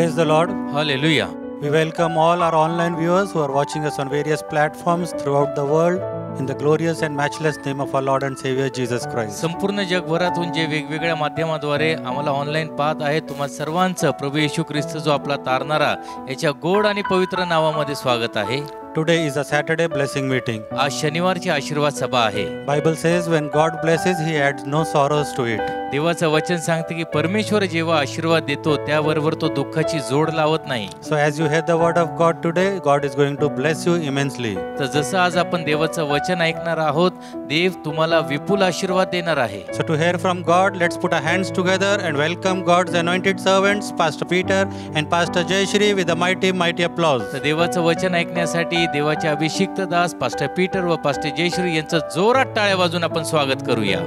Praise the Lord. Hallelujah. We welcome all our online viewers who are watching us on various platforms throughout the world in the glorious and matchless name of our lord and saviour Jesus Christ. संपूर्ण जगभरातून जे वेगवेगळ्या माध्यमाद्वारे आम्हाला online पाहत आहे तुम्हा सर्वांचं प्रभू येशू ख्रिस्त जो आपला तारणारा याच्या गोड आणि पवित्र नावामध्ये स्वागत आहे today is a Saturday blessing meeting आज शनिवारची आशीर्वाद सभा आहे Bible says when God blesses he adds no sorrows to it. देवाचं वचन सांगते की परमेश्वर जेव्हा आशीर्वाद देतो त्याबरोबर तो दुःखाची जोड लावत नाही so as you hear the word of God today God is going to bless you immensely. तर जसं आज आपण देवाचं वचन ऐकणार आहोत देव तुम्हाला विपुल आशीर्वाद देणार आहे So to hear from God, let's put our hands together and welcome God's anointed servants, Pastor Peter and Pastor Jayashree with a mighty, mighty applause. तर देवाचं वचन ऐकण्यासाठी देवाच्या देवाचे अभिषिक्त दास पास्टर पीटर व पास्टर जयश्री यांचं जोरात टाळ्या वाजून आपण स्वागत करूया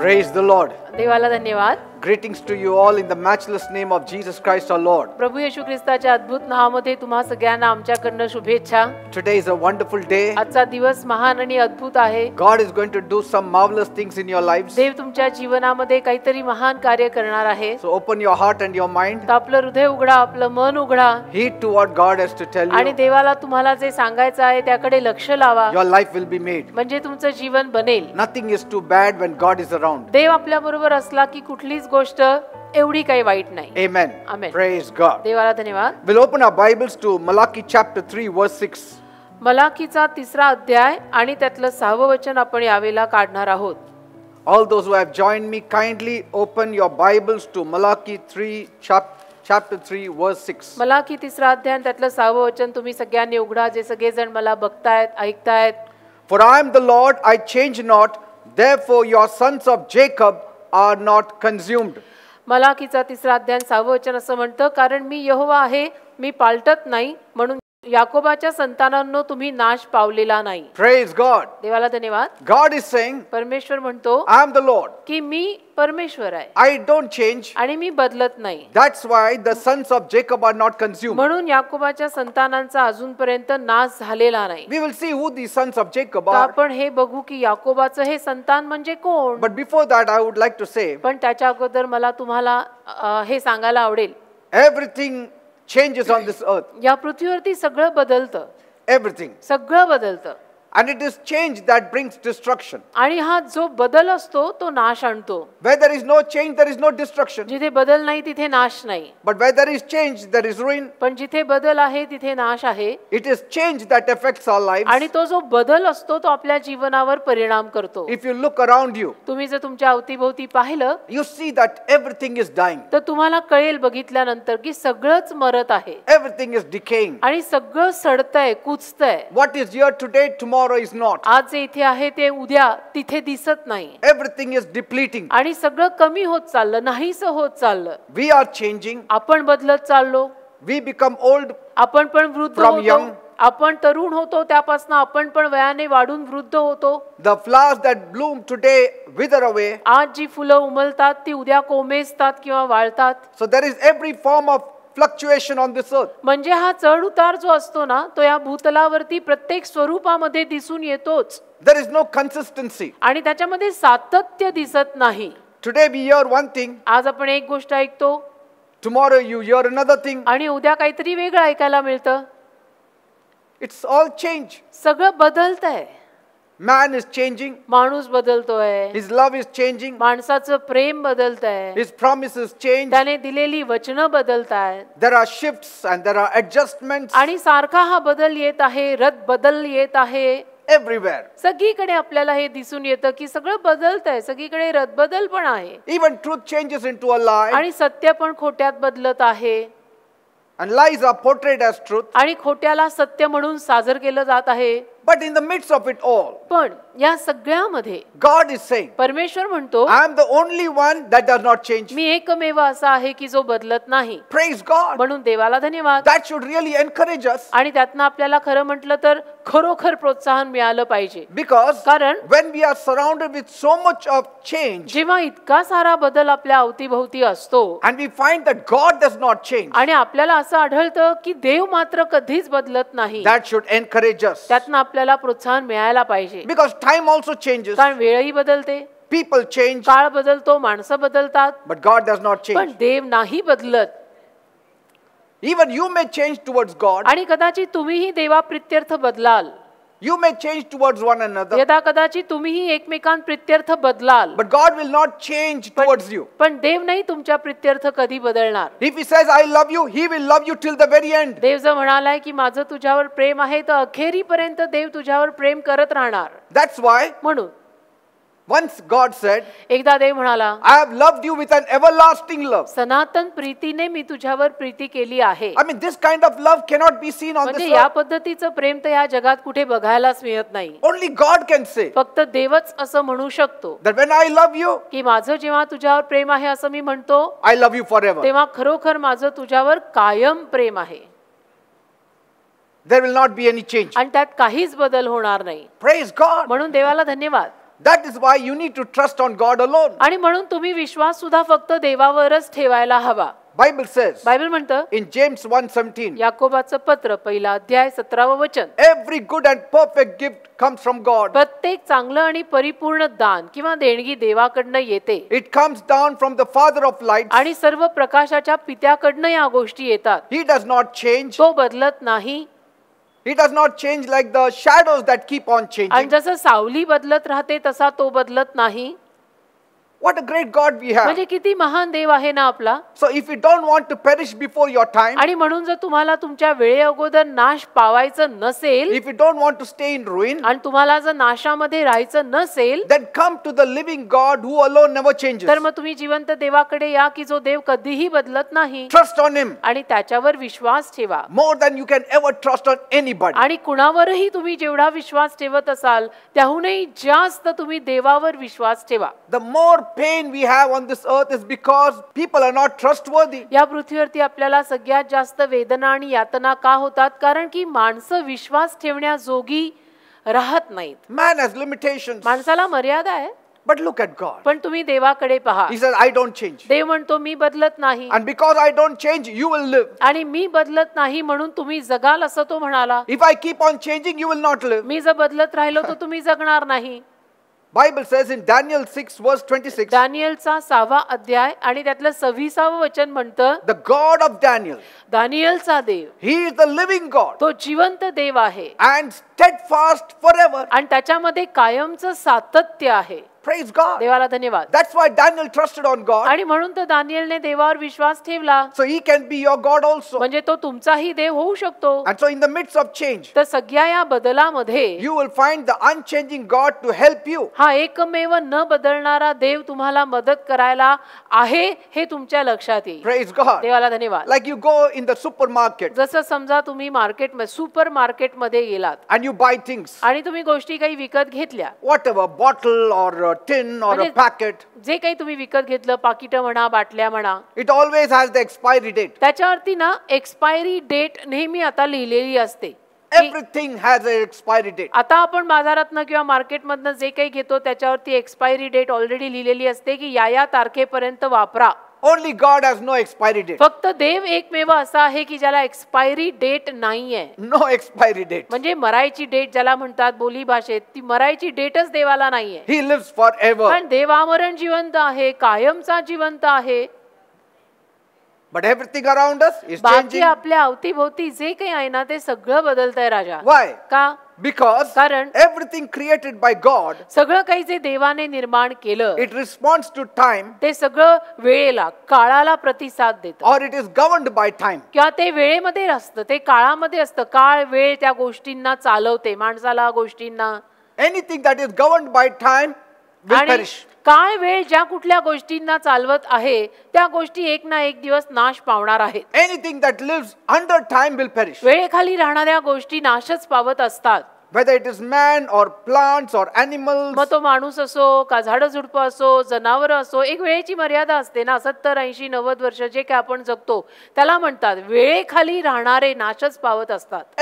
प्रेज द लॉर्ड देवाला धन्यवाद greetings to you all in the matchless name of Jesus Christ our lord प्रभू येशू ख्रिस्ताच्या अद्भुत नावामध्ये तुम्हा सगळ्यांना आमच्याकडनं शुभेच्छा today is a wonderful day आजचा दिवस महान आणि अद्भुत आहे God is going to do some marvellous things in your life देव तुमच्या जीवनामध्ये काहीतरी महान कार्य करणार आहे so open your heart and your mind आपलं हृदय उघडा आपलं मन उघडा ही to what God has to tell आणि देवाला तुम्हाला जे सांगायचं आहे त्याकडे लक्ष लावा your life will be made म्हणजे तुमचं जीवन बनेल nothing is too bad when God is around देव आपल्या बरोबर बरोबर असला की कुठलीच गोष्ट एवढी काही वाईट नाही Amen. Amen. Praise God. देवाला धन्यवाद We'll open our Bibles to Malachi chapter 3 verse 6. मलाकीचा तिसरा अध्याय आणि त्यातलं सहावं वचन आपण यावेळेला काढणार आहोत All those who have joined me kindly open your Bibles to Malachi 3 chap- chapter 3 वर्स 6. मला की तिसरा अध्याय त्यातलं सहावं वचन तुम्ही सगळ्यांनी उघडा जे सगळेजण मला बघतायत ऐकतायत for I am the lord I change not Therefore, your sons of Jacob not consumed मला मलाकीचा तिसरा अध्याय सहावं वचन असं म्हणतं कारण मी यहोवा आहे मी पालटत नाही म्हणून याकोबाच्या संतानांनो तुम्ही नाश पावलेला नाही प्रेज गॉड देवाला धन्यवाद गॉड इज सेइंग परमेश्वर म्हणतो आय एम द लॉर्ड की मी परमेश्वर आहे आय डोंट चेंज आणि मी बदलत नाही that's why the sons of Jacob are not consume म्हणून याकोबाच्या संतानांचा अजूनपर्यंत नाश झालेला नाही we will see who the sons of Jacob are आपण हे बघू की याकोबाचं हे संतान म्हणजे कोण but before that I would like to say पण त्याच्या अगोदर मला तुम्हाला हे सांगायला आवडेल everything changes on this earth. या पृथ्वीवरती सगळं बदलतं. Everything. सगळं बदलतं. And it is change that brings destruction. आणि हा जो बदल असतो तो नाश आणतो Where there is no change, there is no destruction. जिथे बदल नाही तिथे नाश नाही But where there is change, there is ruin. पण जिथे बदल आहे तिथे नाश आहे It is change that affects our lives. आणि तो जो बदल असतो तो आपल्या जीवनावर परिणाम करतो If you look around you, तुम्ही जर तुमच्या अवतीभोवती पाहिलं you see that everything is dying, तर तुम्हाला कळेल बघितल्यानंतर की सगळंच मरत आहे everything is decaying. आणि सगळं सडतंय कुचतंय What is here today, tomorrow tomorrow is not. आज जे इथे आहे ते उद्या तिथे दिसत नाही. Everything is depleting. आणि सगळं कमी होत चाललं नाहीच होत चाललं. We are changing. आपण बदलत चाललो. We become old. आपण पण वृद्ध from होतो. young. आपण तरुण होतो त्यापासून आपण पण वयाने वाढून वृद्ध होतो the flowers that bloom today wither away आज जी फुलं उमलतात ती उद्या कोमेजतात किंवा वाळतात so there is every form of fluctuation on this earth म्हणजे हा चढ उतार जो असतो ना तो या भूतलावरती प्रत्येक स्वरूपामध्ये दिसून येतोच देर इज नो कन्सिस्टन्सी आणि त्याच्यामध्ये सातत्य दिसत नाही today we hear one thing आज आपण एक गोष्ट ऐकतो tomorrow you hear another thing आणि उद्या काहीतरी वेगळं ऐकायला मिळतं इट्स ऑल चेंज सगळं बदलत आहे मॅन इज चेंजिंग माणूस बदलतोय हिज लव्ह इज चेंजिंग माणसाचं प्रेम बदलत आहे हिज प्रॉमिसेस चेंज त्याने दिलेली वचनं बदलत आहेत there are shifts and there are adjustment आणि सारखा हा बदल येत आहे रद बदल येत आहे एव्हरीवेअर सगळीकडे आपल्याला हे दिसून येतं की सगळं बदलत आहे सगळीकडे रदबदल पण आहे even truth changes into lie आणि सत्य पण खोट्यात बदलत आहे and lies are portrait as truth आणि खोट्याला सत्य म्हणून साजर केलं जात आहे But in the midst of it all, पण या सगळ्यामध्ये God is saying, परमेश्वर म्हणतो I am the only one that does not change. मी एकमेव असा आहे की जो बदलत नाही. Praise God. म्हणून देवाला धन्यवाद. That should really encourage us. आणि त्यातनं आपल्याला खरं म्हटलं तर खरोखर प्रोत्साहन मिळालं पाहिजे. Because कारण when we are surrounded with so much of change, जेव्हा इतका सारा बदल आपल्या अवतीभोवती असतो and we find that God does not change. आणि आपल्याला असं आढळतं की देव मात्र कधीच बदलत नाही. That should encourage us. त्यातनं आपल्याला प्रोत्साहन मिळायला पाहिजे बिकॉज टाइम ऑल्सो चेंजेस कारण वेळही बदलते पीपल चेंज काळ बदलतो माणसं बदलतात but God does not change पण देव नाही बदलत even you may change towards God आणि कदाचित तुम्हीही देवा प्रित्यर्थ बदलाल You may change towards one another. यदा कदाचित एकमेकांत बदलाल. But God will not change towards you. पण देव नाही तुमच्या प्रित्यर्थ कधी बदलणार. If he says I love you, he will love you till the very end. देव जर म्हणालाय की माझं तुझ्यावर प्रेम आहे तर अखेरीपर्यंत देव तुझ्यावर प्रेम करत राहणार. That's why म्हणून once God said, एकदा देव म्हणाला I have loved you with an everlasting love. सनातन प्रीतीने मी तुझ्यावर प्रीती केली आहे I mean, this kind of love cannot be seen on this या earth. पद्धतीचं प्रेम तर या जगात कुठे बघायलाच मिळत नाही Only God can say फक्त देवच असं म्हणू शकतो that when I love you, की माझं जेव्हा तुझ्यावर प्रेम आहे असं मी म्हणतो I love you forever. तेव्हा खरोखर माझं तुझ्यावर कायम प्रेम आहे There will not be any change. आणि त्यात काहीच बदल होणार नाही Praise God. म्हणून देवाला धन्यवाद that is why you need to trust on God alone. Bible says. Bible म्हणतं. In James 1:17. Every good and perfect gift comes from God. It comes down from the Father of lights. आणि He does not change. तो बदलत नाही. He does not change like the shadows that keep on changing. आणि जसं सावली बदलत राहते तसा तो बदलत नाही What a great God we have. म्हणजे किती महान देव आहे ना आपला So if you don't want to perish before your time, आणि म्हणून जर तुम्हाला तुमच्या वेळे अगोदर नाश पावायचं नसेल if you don't want to stay in ruin, आणि तुम्हाला जर नाशामध्ये राहायचं नसेल then come to the living God who alone never changes. तर मग तुम्ही जिवंत देवाकडे या की जो देव कधीही बदलत नाही Trust on Him आणि त्याच्यावर विश्वास ठेवा more than you can ever trust on anybody. आणि कुणावरही तुम्ही जेवढा विश्वास ठेवत असाल त्याहूनही जास्त तुम्ही देवावर विश्वास ठेवा The more pain we have on this earth is because people are not trustworthy. या पृथ्वीवरती आपल्याला सगळ्यात जास्त वेदना आणि यातना का होतात कारण की माणसं विश्वास ठेवण्याजोगी राहत नाहीत. Man has limitations. माणसाला मर्यादा आहे. But look at God. पण तुम्ही देवाकडे पहा. He said, I don't change. देव म्हणतो मी बदलत नाही. And because I don't change you will live. आणि मी बदलत नाही म्हणून तुम्ही जगाल असं तो म्हणाला. If I keep on changing you will not live. मी जर बदलत राहिलो तर तुम्ही जगणार नाही. Bible says in Daniel 6 verse 26. Daniel sa sava adhyay ani tyatla 26 va vachan mhanta. The God of Daniel. Daniel sa dev. He is the living God. To jivant dev ahe. And steadfast forever. And tyachya madhe kayamcha satatya ahe. Praise God. देवाला धन्यवाद. That's why Daniel trusted on God. आणि म्हणून तर दानियलने देवावर विश्वास ठेवला. So he can be your God also. म्हणजे तो तुमचाही देव होऊ शकतो. And so in the midst of change. तर सगळ्या या बदलामध्ये you will find the unchanging God to help you. हा एकमेव न बदलणारा देव तुम्हाला मदत करायला आहे हे तुमच्या लक्षात येईल. Praise God. देवाला धन्यवाद. Like you go in the supermarket. जसं समजा तुम्ही मार्केट मध्ये सुपर मार्केट मध्ये गेलात. And you buy things. आणि तुम्ही गोष्टी काही विकत घेतल्या. Whatever bottle or uh, tin or a म्हणजे packet, जे काही तुम्ही विकत घेतलं पाकिट म्हणा बाटल्या म्हणा it always has the expiry date त्याच्यावरती ना एक्सपायरी डेट नेहमी आता लिहिलेली असते everything has a expiry date आता आपण बाजारातनं किंवा मार्केटमधनं जे काही घेतो त्याच्यावरती एक्सपायरी डेट ऑलरेडी लिहिलेली असते की या या तारखेपर्यंत वापरा only God has no expiry date फक्त देव एकमेव असा आहे की ज्याला एक्सपायरी डेट नाहीये नो एक्सपायरी डेट म्हणजे मरायची डेट ज्याला म्हणतात बोली भाषेत ती मरायची डेटच देवाला नाहीये ही लिव्स फॉर एव्हर पण देवामरण जिवंत आहे कायमचा जिवंत आहे आपल्या अवतीभोवती जे काही आहे ना ते सगळं बदलत आहे राजा वाय का because everything created by God सगळं काही जे it responds to time ते veela, वेळेला or it is governed by time किंवा ते वेळेमध्ये असतं ते काळामध्ये असतं काळ वेळ त्या गोष्टींना चालवते anything that is governed by time will perish काय वेळ ज्या कुठल्या गोष्टींना चालवत आहे त्या गोष्टी एक ना एक दिवस नाश पावणार आहेत anything that lives under time will perish वेळेखाली राहणाऱ्या गोष्टी नाशच पावत असतात whether it is man or plants or animals मग तो माणूस असो का झाड झुडप असो जनावर असो एक वेळेची मर्यादा असते ना सत्तर ऐंशी नव्वद वर्ष जे काय आपण जगतो त्याला म्हणतात वेळेखाली राहणारे नाशच पावत असतात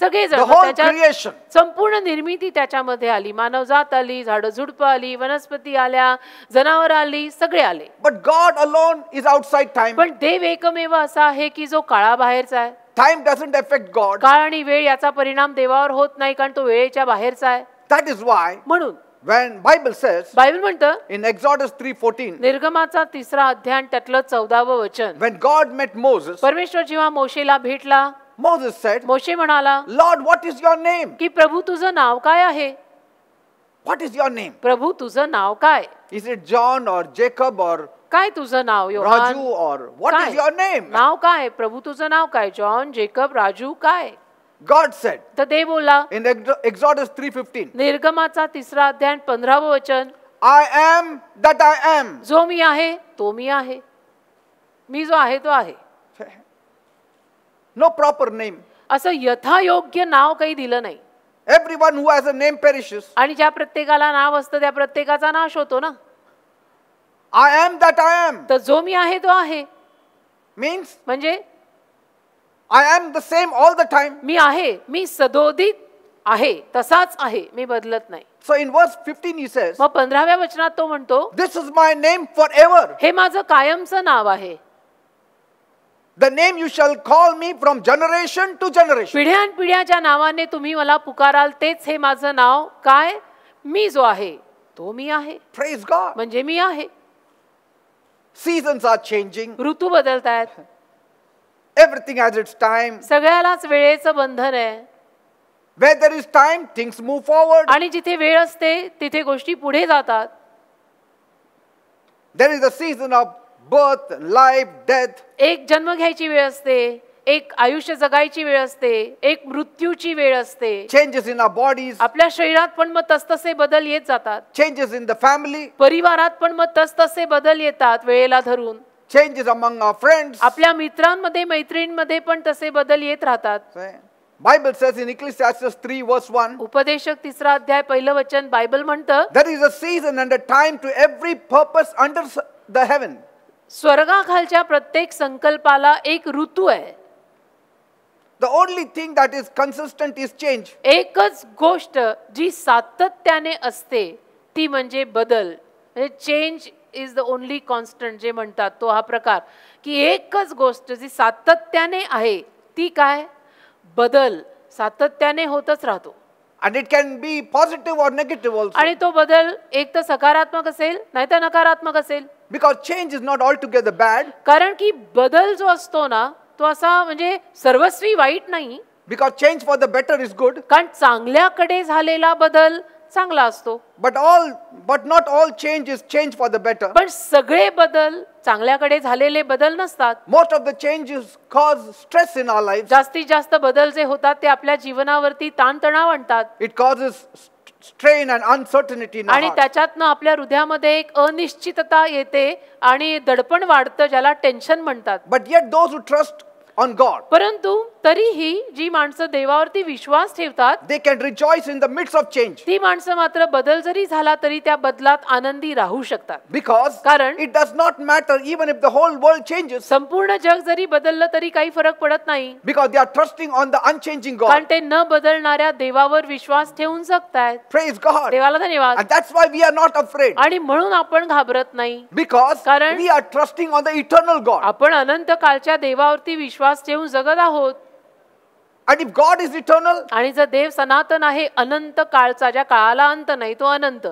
सगळे सगळेजण संपूर्ण निर्मिती त्याच्यामध्ये आली मानवजात आली झाड झुडपं आली वनस्पती आल्या जनावर आली सगळे आले but God alone is outside time पण देव एकमेव असा आहे की जो काळा बाहेरचा आहे टाइम डजंट अफेक्ट गॉड काळ आणि वेळ याचा परिणाम देवावर होत नाही कारण तो वेळेच्या बाहेरचा आहे दॅट इज वाय म्हणून When Bible says, बायबल म्हणतं in Exodus 3:14, निर्गमाचा तिसरा अध्याय टटल त्यातलं चौदावं वचन when गॉड मेट Moses, परमेश्वर जेव्हा मोशेला भेटला Moses said, मोशे म्हणाला lord what is your name की प्रभू तुझं नाव काय आहे What इज your नेम प्रभू तुझं नाव काय is it John or Jacob or काय तुझं नाव राजू और व्हॉट इज युअर नेम नाव काय प्रभू तुझं नाव काय जॉन जेकब राजू काय गॉड सेट तर ते बोलला इन एक्झॉडस थ्री 3:15, निर्गमाचा तिसरा अध्याय पंधरावं वचन I am that I am जो मी आहे तो मी आहे मी जो आहे तो आहे नो प्रॉपर नेम असं यथायोग्य नाव काही दिलं नाही everyone who has name name आणि ज्या प्रत्येकाला नाव असतं त्या प्रत्येकाचा नाश होतो ना I am that I am तर जो मी आहे तो आहे मीन्स म्हणजे I am the same all the time मी आहे मी सदोदित आहे तसाच आहे मी बदलत नाही सो इन वर्स 15 ही सेज मग पंधराव्या वचनात तो म्हणतो this is my name forever हे माझं कायमचं नाव आहे the name you shall call me from generation to generation पिढ्यान पिढ्याच्या नावाने तुम्ही मला पुकाराल तेच हे माझं नाव काय मी जो आहे तो मी आहे प्रेज गॉड म्हणजे मी आहे Seasons are changing. ऋतू बदलतात Everything has its time. सगळ्यालाच वेळेचं बंधन आहे Where there is time, things move forward. आणि जिथे वेळ असते तिथे गोष्टी पुढे जातात There is a season of birth, life, death. एक जन्म घ्यायची वेळ असते एक आयुष्य जगायची वेळ असते एक मृत्यूची वेळ असते चेंजेस इन आर बॉडीज आपल्या शरीरात पण मग तसतसे बदल येत जातात चेंजेस इन द फॅमिली परिवारात पण मग तसतसे बदल येतात वेळेला धरून चेंजेस अमंग आवर फ्रेंड्स आपल्या मित्रांमध्ये मैत्रिणींमध्ये पण तसे बदल येत राहतात Bible says in Ecclesiastes 3 verse 1 उपदेशक तिसरा अध्याय पहिलं वचन बायबल म्हणतं there is a season and a time to every purpose under the heaven स्वर्गाखालच्या प्रत्येक संकल्पाला एक ऋतू आहे The only thing that is consistent is change. एकच गोष्ट जी सातत्याने असते ती म्हणजे बदल म्हणजे change is the only constant जे म्हणतात तो हा प्रकार की एकच गोष्ट जी सातत्याने आहे ती काय बदल सातत्याने होतच राहतो and it can be positive or negative also आणि तो बदल एक तर सकारात्मक असेल नाहीतर नकारात्मक असेल because change is not altogether bad कारण की बदल जो असतो ना तो असा म्हणजे सर्वस्वी वाईट नाही because change for the better is good कारण चांगल्याकडे झालेला बदल चांगला असतो but all but not all change is change for the better पण सगळे बदल चांगल्याकडे झालेले बदल नसतात most of the change is cause stress in our life जास्तीत जास्त बदल जे होतात ते आपल्या जीवनावरती ताणतणाव आणतात it causes strain and uncertainty in आणि त्याच्यातनं आपल्या हृदयामध्ये एक अनिश्चितता येते आणि दडपण वाढतं ज्याला टेन्शन म्हणतात but yet those who trust on God परंतु तरीही जी माणसं देवावरती विश्वास ठेवतात they can rejoice in the midst of change ती माणसं मात्र बदल जरी झाला तरी त्या बदलात आनंदी राहू शकतात बिकॉज कारण it does not matter even if the whole world changes संपूर्ण जग जरी बदललं तरी काही फरक पडत नाही because they are trusting on the unchanging God कारण ते न बदलणाऱ्या देवावर विश्वास ठेवून जगतायत प्रेज गॉड देवाला धन्यवाद and that's why we are not afraid आणि म्हणून आपण घाबरत नाही बिकॉज कारण we are trusting on the eternal God आपण अनंत कालच्या देवावरती विश्वास ठेवून जगत आहोत And if God is eternal, आणि जर देव सनातन आहे अनंत काळचा ज्या काळाला अंत nahi to anant.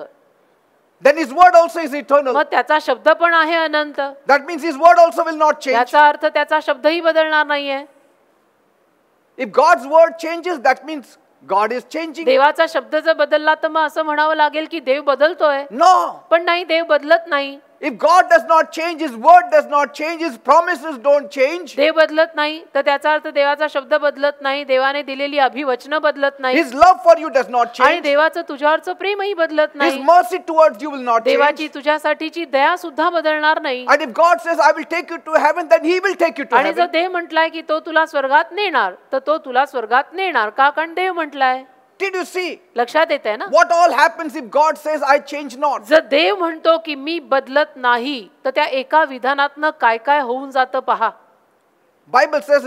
then his word also is eternal. मग त्याचा शब्द pan ahe anant. That means his word also will not change. याचा अर्थ त्याचा शब्दही बदलणार नाहीये If God's word changes, that means God is changing. देवाचा शब्द जर बदलला तर मग असं म्हणावं लागेल की देव बदलतोय No. पण nahi Dev बदलत nahi. If God does not change his word does not change his promises don't change देव बदलत नाही तर त्याचा अर्थ देवाचा शब्द बदलत नाही देवाने दिलेली अभिवचन बदलत नाही his love for you does not change आणि देवाचं तुझ्यावरचं प्रेमही बदलत नाही his mercy towards you will not देवाची तुझ्यासाठीची दया सुद्धा बदलणार नाही आणि if God says I will take you to heaven then he will take you to आणि जर देव म्हटलाय की तो तुला स्वर्गात नेणार तर तो तुला स्वर्गात नेणार का कारण देव म्हटलाय Did लक्षात येत ना What all happens if God says I change not? जर देव म्हणतो की मी बदलत नाही तर त्या एका विधानातनं काय काय होऊन जातं पहा बायबल says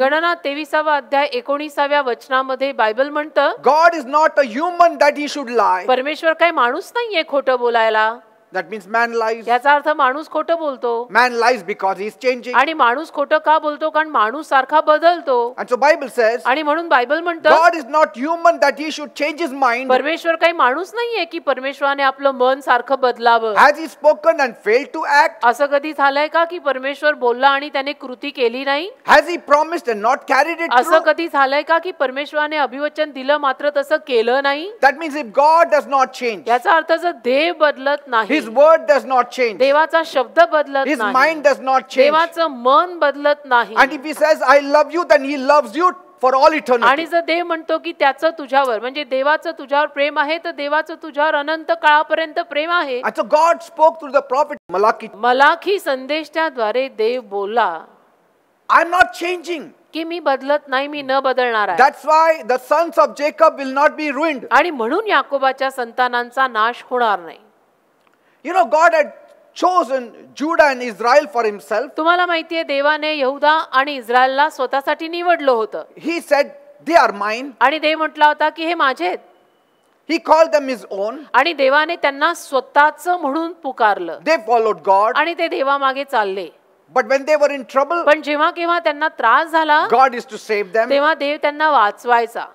गणना तेवीसावा अध्याय एकोणीसाव्या वचनामध्ये बायबल म्हणतं God is not a human that परमेश्वर काही माणूस नाहीये खोटं बोलायला That means man lies. याचा अर्थ माणूस खोटं बोलतो Man lies because he is changing. आणि माणूस खोटं का बोलतो कारण माणूस सारखा बदलतो And so Bible says आणि म्हणून बायबल म्हणतं God is not human that he should change his mind. परमेश्वर काही माणूस नाहीये की परमेश्वराने आपलं मन सारखं बदलावं Has he spoken and failed to act? असं कधी झालंय का की परमेश्वर बोलला आणि त्याने कृती केली नाही Has he promised and not carried it असं through? कधी झालंय का की परमेश्वराने अभिवचन दिलं मात्र तसं केलं नाही That means if God does not change, याचा अर्थ जर देव बदलत नाही His word does not change. देवाचा शब्द बदलत His नाही. mind does not change. देवाचं मन बदलत नाही And if he says, I love you, then he loves you for all eternity आणि जर देव म्हणतो की त्याचं तुझ्यावर म्हणजे देवाचं तुझ्यावर प्रेम आहे तर देवाचं तुझ्यावर अनंत काळापर्यंत प्रेम आहे And so God spoke through the prophet Malachi, Malachi संदेशाद्वारे देव बोला I'm not changing. की मी बदलत नाही मी न बदलणार आहे That's why the sons of Jacob will not be ruined. आणि म्हणून याकोबाच्या संतानांचा नाश होणार नाही You know, God had chosen Judah and Israel for himself. तुम्हाला माहितीये देवाने यहूदा आणि इस्रायलला स्वतःसाठी निवडलं होतं. He said they are mine. आणि देव म्हटला होता की हे माझे He called them his own. आणि देवाने त्यांना स्वतःच म्हणून पुकारलं. They followed God. आणि ते देवामागे चालले. But when they were in trouble, पण जेव्हा केव्हा त्यांना त्रास झाला God is to save them. तेव्हा देव त्यांना वाचवायचा.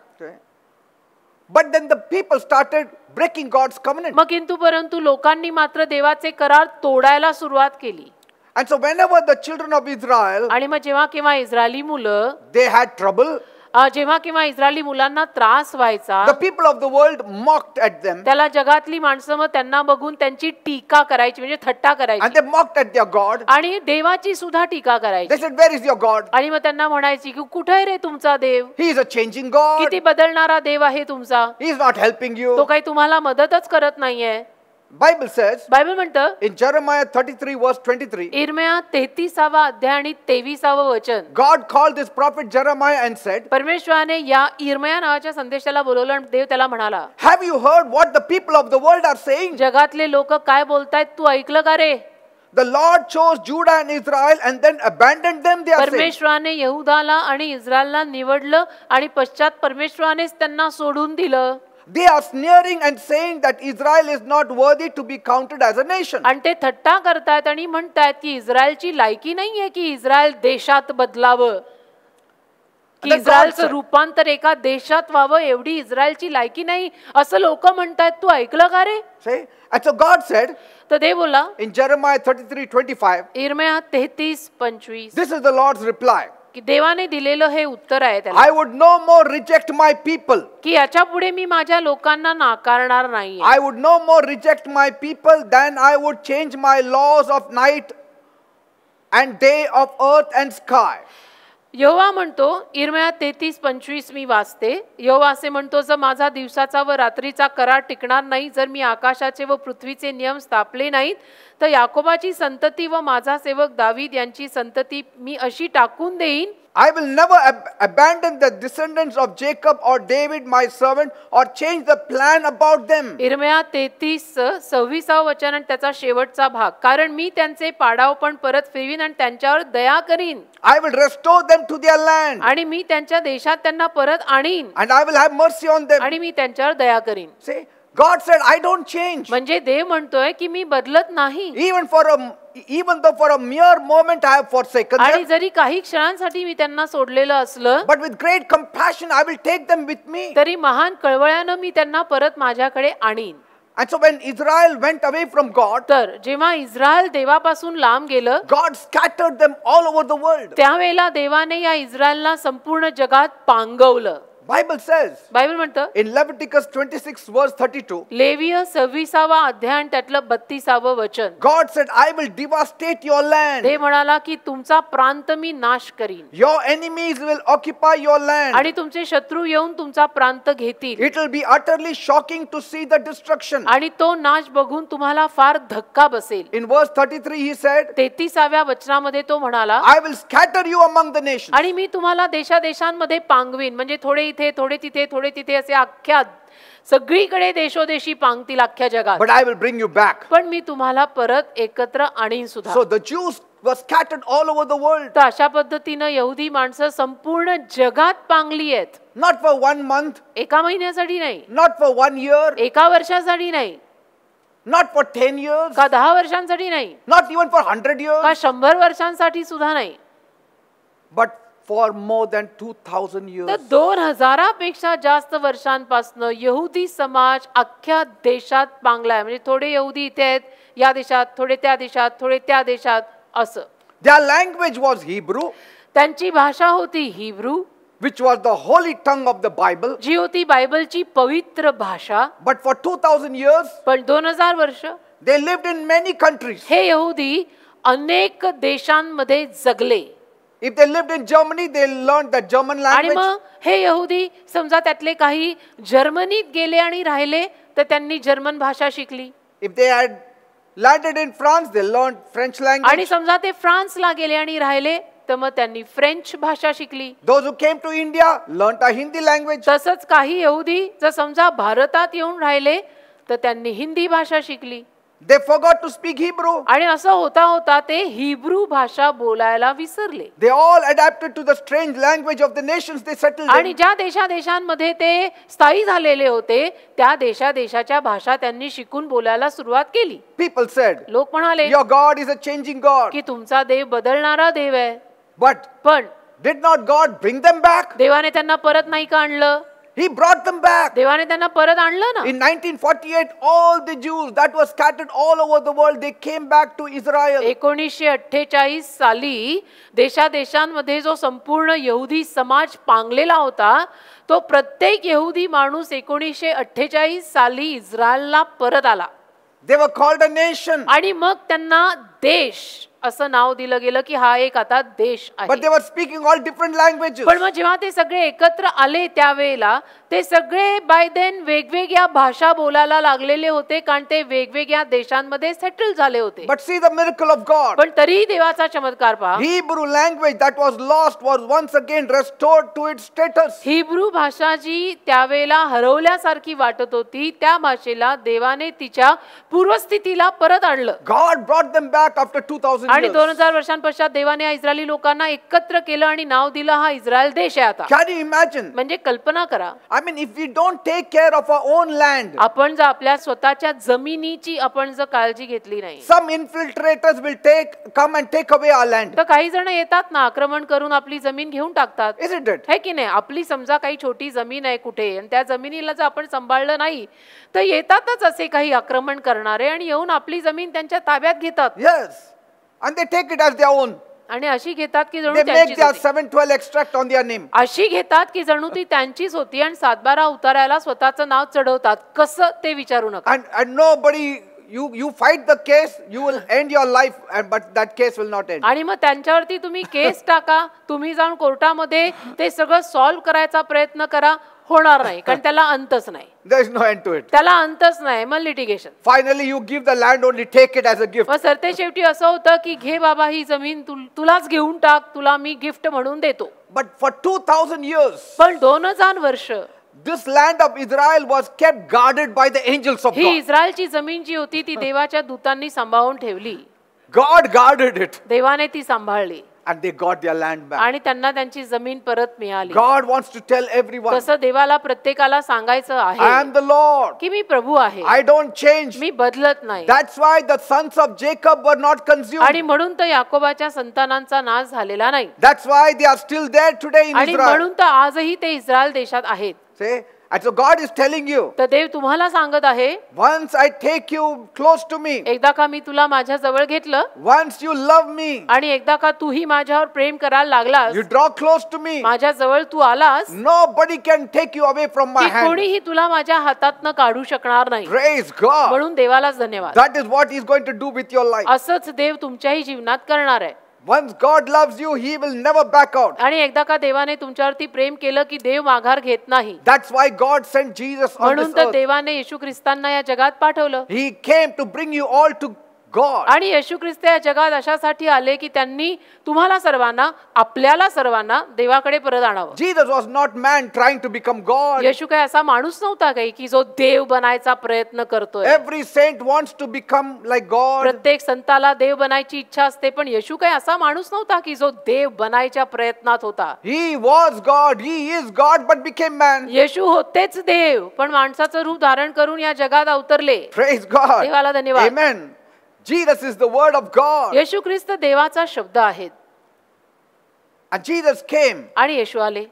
But then the people started breaking God's covenant. And so whenever the children of Israel they had trouble जेव्हा किंवा इस्रायली मुलांना त्रास व्हायचा people people the world world at at त्याला जगातली माणसं मग त्यांना बघून त्यांची टीका करायची म्हणजे थट्टा करायची. And ऍट युअर गॉड आणि देवाची सुद्धा टीका करायची. वेर इज युअर गॉड आणि मग त्यांना म्हणायची की कुठे आहे रे तुमचा देव? He is a changing God किती बदलणारा देव आहे तुमचा? He is not helping you तो काही तुम्हाला मदतच करत नाहीये. बायबल सेज बायबल म्हणतं इन जेरेमिया 33 वर्स 23 इर्मया वा अध्याय आणि वा वचन God called this prophet Jeremiah and said परमेश्वराने या इर्मया नावाच्या संदेशाला बोलवलं आणि देव त्याला म्हणाला have you heard what the people of the world are saying जगातले लोक काय बोलतायत तू ऐकलं का रे The Lord chose Judah and Israel and then abandoned them they are परमेश्वराने यहुदाला आणि इस्रायलला निवडलं आणि पश्चात परमेश्वरानेच त्यांना सोडून दिलं they are sneering and saying that Israel is not worthy to be counted as a nation. अंते थट्टा करता है तनी मनता है कि इज़राइल ची लाइकी नहीं है कि इज़राइल देशात बदलाव कि इज़राइल से रूपांतर देशात वावो एवढी इज़राइल ची लाइकी नहीं असल ओको मनता है तू आइकला करे? See, and so God said. तो दे बोला? In Jeremiah 33:25. इरमेया 33:25. This is the Lord's reply. की देवाने दिलेलं हे उत्तर आहे I would no more reject my people की याच्या पुढे मी माझ्या लोकांना नाकारणार नाही I would no more reject my people than I would change my laws of night and day of earth and sky योवा म्हणतो इरम्या तेहतीस पंचवीस मी वाचते योवा असे म्हणतो जर माझा दिवसाचा व रात्रीचा करार टिकणार नाही जर मी आकाशाचे व पृथ्वीचे नियम स्थापले नाहीत तर याकोबाची संतती व माझा सेवक दावीद यांची संतती मी अशी टाकून देईन I will never ab abandon the descendants of Jacob or David, my servant, or change the plan about them. इरमया तेहतीस सव्वीसावं वचन आणि त्याचा शेवटचा भाग कारण मी त्यांचे पाडाव पण परत फिरवीन आणि त्यांच्यावर दया करीन I will restore them to their land. आणि मी त्यांच्या देशात त्यांना परत आणीन And I will have mercy on them. आणि मी त्यांच्यावर दया करीन See, God said, I don't change. म्हणजे देव म्हणतोय की मी बदलत नाही Even for a even though for a mere moment I have forsaken them. but with great compassion I will take them with me. तरी महान कळवळ्यानं मी त्यांना परत माझ्याकडे आणीन. And so when Israel went away from God, तर जेव्हा Israel देवापासून लांब गेलं God scattered them all over the world. त्यावेळेला देवाने या इस्रायलला संपूर्ण जगात पांगवलं. बायबल सेज बायबल म्हणतं इन लेविटिकस 26 वर्स 32 लेवीय 26वा अध्याय आणि त्यातलं 32व वचन God said I will devastate your land ते म्हणाला की तुमचा प्रांत मी नाश करीन your enemies will occupy your land आणि तुमचे शत्रू येऊन तुमचा प्रांत घेतील it will be utterly shocking to see the destruction आणि तो नाश बघून तुम्हाला फार धक्का बसेल इन वर्स 33 ही सेड 33व्या वचनामध्ये तो म्हणाला I will scatter you among the nation आणि मी तुम्हाला देशादेशांमध्ये पांगवीन म्हणजे थोडे इथे थोडे तिथे थोडे तिथे असे अख्ख्या सगळीकडे देशोदेशी पांगतील अख्ख्या जगात but I will bring you back पण मी तुम्हाला परत एकत्र आणीन सुद्धा so the Jews were scattered all over the world तर अशा पद्धतीनं यहुदी माणसं संपूर्ण जगात पांगली आहेत नॉट फॉर वन मंथ एका महिन्यासाठी नाही नॉट फॉर वन year, एका वर्षासाठी नाही नॉट फॉर 10 इयर्स का दहा वर्षांसाठी नाही नॉट इवन फॉर 100 इयर्स का शंभर वर्षांसाठी सुद्धा नाही but for more than two thousand years दोन हजारापेक्षा जास्त वर्षांपासून यहुदी समाज अख्ख्या देशात पांगलाय म्हणजे थोडे यहुदी इथे आहेत या देशात थोडे त्या देशात थोडे त्या देशात असं Their language was Hebrew, त्यांची भाषा होती Hebrew which was the holy tongue of the Bible जी होती बायबलची पवित्र भाषा फॉर टू 2000 इयर्स पण दोन हजार वर्ष they lived in many countries हे यहुदी अनेक देशांमध्ये जगले if they lived in Germany they learn the German आणि मग हे यहुदी समजा त्यातले काही जर्मनीत गेले आणि राहिले तर त्यांनी जर्मन भाषा शिकली if they landed in France, they they French French आणि समजा ते फ्रान्सला गेले आणि राहिले तर मग त्यांनी फ्रेंच भाषा शिकली Those who came to India learned a Hindi language तसंच काही यहुदी जर समजा भारतात येऊन राहिले तर त्यांनी हिंदी भाषा शिकली they forgot to speak Hebrew आणि असं होता होता ते हिब्रू भाषा बोलायला विसरले they all adapted to the strange language of the nations they settle आणि ज्या देशा देशांमध्ये ते स्थायी झालेले होते त्या देशा देशाच्या भाषा त्यांनी शिकून बोलायला सुरुवात केली पीपल सेड लोक म्हणाले your God is a changing God की तुमचा देव बदलणारा देव आहे बट पण did not God bring them back देवाने त्यांना परत नाही का आणलं He brought them back. देवाने त्यांना परत आणलं ना In 1948, all the Jews that was scattered all over the world, they came back to Israel. 1948 साली देशादेशांमध्ये जो संपूर्ण यहुदी समाज पांगलेला होता तो प्रत्येक यहुदी माणूस 1948 साली इस्रायलला परत आला They were called a nation. आणि मग त्यांना देश असं नाव दिलं गेलं की हा एक आता देश आहे पण स्पीकिंग ऑल डिफरंट लँग्वेजेस पण मग जेव्हा ते सगळे एकत्र आले त्यावेळेला ते सगळे बाय देन वेगवेगळ्या भाषा बोलायला लागलेले होते कारण ते वेगवेगळ्या देशांमध्ये सेटल झाले होते but see the miracle of God पण तरी देवाचा चमत्कार पहा Hebrew language that was lost was once again restored to it status Hebrew भाषा जी त्यावेळेला हरवल्यासारखी वाटत होती त्या भाषेला देवाने तिच्या पूर्वस्थितीला परत आणलं God God brought back after two thousand आणि दोन हजार वर्षांपश्चात देवाने इस्रायली लोकांना एकत्र केलं आणि नाव दिलं हा इस्रायल देश आहे आता कॅन यू इमॅजिन म्हणजे कल्पना करा mean, if we don't take care of our own land, आपण जर आपल्या स्वतःच्या जमिनीची आपण जर काळजी घेतली नाही some infiltrators will take come and take away our land तर काही जण येतात ना आक्रमण करून आपली जमीन घेऊन टाकतात Isn't इट है की नाही आपली समजा काही छोटी जमीन आहे कुठे आणि त्या जमिनीला जर आपण सांभाळलं नाही तर येतातच असे काही आक्रमण करणारे आणि येऊन आपली जमीन त्यांच्या ताब्यात घेतात येस आणि दे टेक इट द्या their ओन आणि अशी घेतात की जणू नेम अशी घेतात की जणू ती त्यांचीच होती आणि सातबारा उतारायला स्वतःचं नाव चढवतात कसं ते विचारू नका nobody you you fight the case you will end your life and but that case आणि मग त्यांच्यावरती तुम्ही केस टाका तुम्ही जाऊन कोर्टामध्ये ते सगळं सॉल्व्ह करायचा प्रयत्न करा होणार नाही कारण त्याला अंतच नाही There is no end त्याला अंतच नाही मग finally you give the land only take it as a gift मग सरतेशेवटी असं होतं की घे बाबा ही जमीन तुल- तुलाच घेऊन टाक तुला मी गिफ्ट म्हणून देतो But for 2,000 years, पण दोन हजार वर्ष this land of Israel was kept guarded by the angels of he God. इस्रायलची जमीन जी होती ती देवाच्या दूतांनी सांभाळून ठेवली गॉड guarded it. देवाने ती सांभाळली and they got their land back. आणि त्यांना त्यांची जमीन परत मिळाली. God wants to tell everyone. तसं देवाला प्रत्येकाला सांगायचं आहे. I am the Lord. की मी प्रभू आहे. I don't change. मी बदलत नाही. That's why the sons of Jacob were not consumed. आणि म्हणून तर याकोबाच्या संतानांचा नाश झालेला नाही. That's why they are still there today in Israel. आणि म्हणून तर आजही ते इस्रायल देशात आहेत. See? And so God is telling you. तर देव तुम्हाला सांगत आहे. Once I take you close to me. एकदा का मी तुला माझ्या जवळ घेतलं. Once you love me. आणि एकदा का तूही माझ्यावर प्रेम करायला लागलास. You draw close to me. माझ्या जवळ तू आलास. Nobody can take you away from my hand. कोणीही तुला माझ्या हातातून काढू शकणार नाही. Praise God. म्हणून देवालाच धन्यवाद. That is what he is going to do with your life. असंच देव तुमच्याही जीवनात करणार आहे. Once God loves you, He will never back out. आणि एकदा का देवाने तुमच्यावरती प्रेम केलं की देव माघार घेत नाही. That's why God sent Jesus on this earth. म्हणून तर देवाने येशू ख्रिस्तांना या जगात पाठवलं. He came to bring you all to God आणि येशू ख्रिस्त या जगात अशासाठी आले की त्यांनी तुम्हाला सर्वांना आपल्याला सर्वांना देवाकडे परत आणावं Jesus was not man trying to become God येशू काय असा माणूस नव्हता काही की जो देव बनायचा प्रयत्न करतोय every saint want to become like God प्रत्येक संताला देव बनायची इच्छा असते पण येशू काय असा माणूस नव्हता की जो देव बनायच्या प्रयत्नात होता he was God he is God but became man येशू होतेच देव पण माणसाचं रूप धारण करून या जगात अवतरले Praise गॉड देवाला धन्यवाद Jesus is the word of God. येशू ख्रिस्त देवाचा शब्द आहेत and Jesus came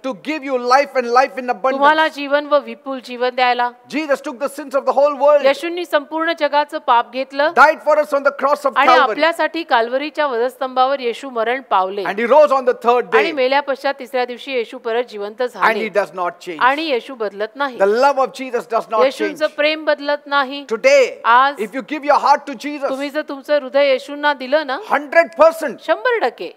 to give you life and life in तुम्हाला abundance. Jesus took the sins of the whole world, येशूंनी संपूर्ण जगाचं died for us on the cross of आणि Calvary, and He rose on the third day. And He does not change. आणि येशू The love of Jesus does not change. Today, if you give your heart to Jesus, 100%, percent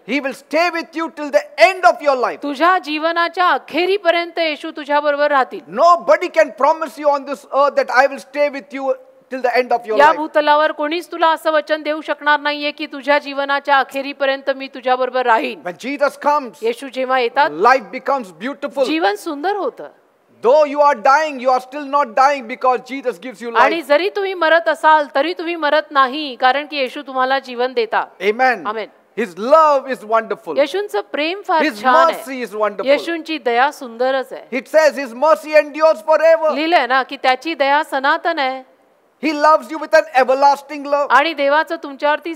He will stay with you till the end of your life. तुझ्या जीवनाच्या अखेरीपर्यंत येशू तुझ्याबरोबर राहतील. Nobody can promise you on this earth that I will stay with you till the end of your या life. भूतलावर कोणीच तुला असं वचन देऊ शकणार नाहीये की तुझ्या जीवनाच्या अखेरीपर्यंत मी तुझ्याबरोबर राहीन. When Jesus comes, येशू जेव्हा येतात life becomes beautiful. जीवन सुंदर होतं. Though you are dying, you are still not dying because Jesus gives you life. आणि life. जरी तुम्ही मरत असाल तरी तुम्ही मरत नाही कारण की येशू तुम्हाला जीवन देता Amen. Amen. His love is wonderful. His mercy is wonderful. It says his mercy endures forever. ना त्याची दया सनातन He loves you with an everlasting love. आणि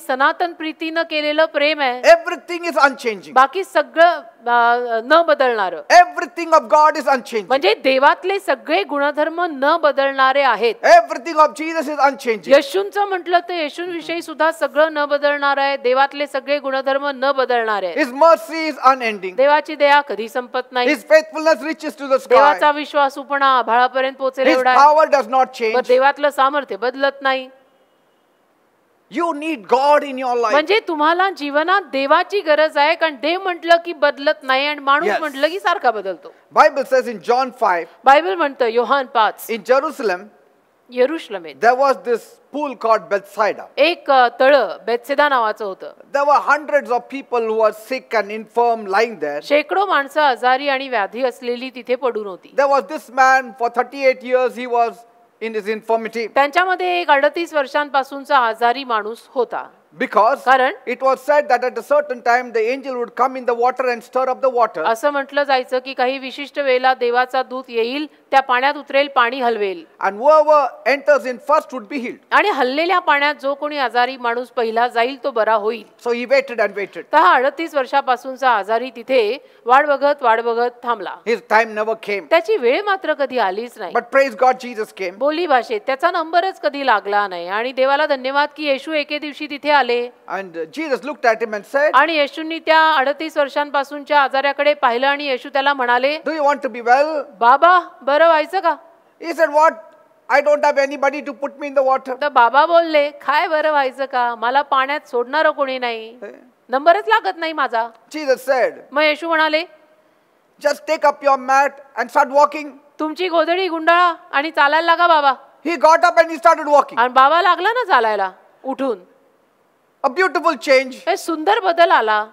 सनातन प्रेम Everything is unchanging. बाकी सगळं न बदलणारं everything of God is unchange म्हणजे देवातले सगळे गुणधर्म न बदलणारे आहेत everything of Jesus is unchange येशूंचं म्हटलं तर विषयी सुद्धा सगळं न बदलणार आहे देवातले सगळे गुणधर्म न बदलणार आहे हिज मर्सी इज अनएंडिंग देवाची दया कधी संपत नाही his faithfulness reaches to the sky देवाचा विश्वास उपणा आभाळापर्यंत पोहोचेल एवढा पॉवर डज नॉट चेंज पण देवातलं सामर्थ्य बदलत नाही you need God in your life म्हणजे तुम्हाला जीवनात देवाची गरज आहे कारण देव म्हटलं की बदलत नाही आणि माणूस म्हटलं की सारखा बदलतो Bible says in John 5, Bible म्हणतं योहान पाच in Jerusalem, येरुशलमेत there was this pool called Bethsaida. एक तळ बेत्सेदा नावाचं होतं There were hundreds of people who were sick and infirm lying there. शेकडो माणसं आजारी आणि व्याधी असलेली तिथे पडून होती There was this man for 38 years, he was in his infirmity. त्यांच्यामध्ये एक अडतीस वर्षांपासूनचा आजारी माणूस होता because it was said that at a certain time the angel would come in the water and stir up the water असं म्हटलं जायचं की काही विशिष्ट वेळेला देवाचा दूत येईल त्या पाण्यात उतरेल पाणी हलवेल आणि हललेल्या पाण्यात जो कोणी आजारी माणूस पहिला जाईल तो बरा होईल so he waited and waited तर हा अडतीस वर्षापासूनचा आजारी तिथे वाड बघत वाढ बघत थांबला हिज टाइम केम त्याची वेळ मात्र कधी आलीच नाही but praise God Jesus came बोली भाषेत त्याचा नंबरच कधी लागला नाही आणि देवाला धन्यवाद की येशू एके दिवशी तिथे आले and Jesus looked at him and said आणि येशूंनी त्या अडतीस वर्षांपासूनच्या आजाऱ्याकडे पाहिलं आणि येशू त्याला म्हणाले do you want to be well बाबा बरं व्हायचं का he said what I don't have anybody to put me in the water तर बाबा बोलले काय बरं व्हायचं का मला पाण्यात सोडणार कोणी नाही नंबरच लागत नाही माझा जीसस सेड मग येशू म्हणाले just take up your mat and start walking तुमची गोधडी गुंडाळा आणि चालायला लागा बाबा he got up and started walking आणि बाबा लागला ना चालायला उठून अ ब्युटिफुल चेंज हे सुंदर बदल आला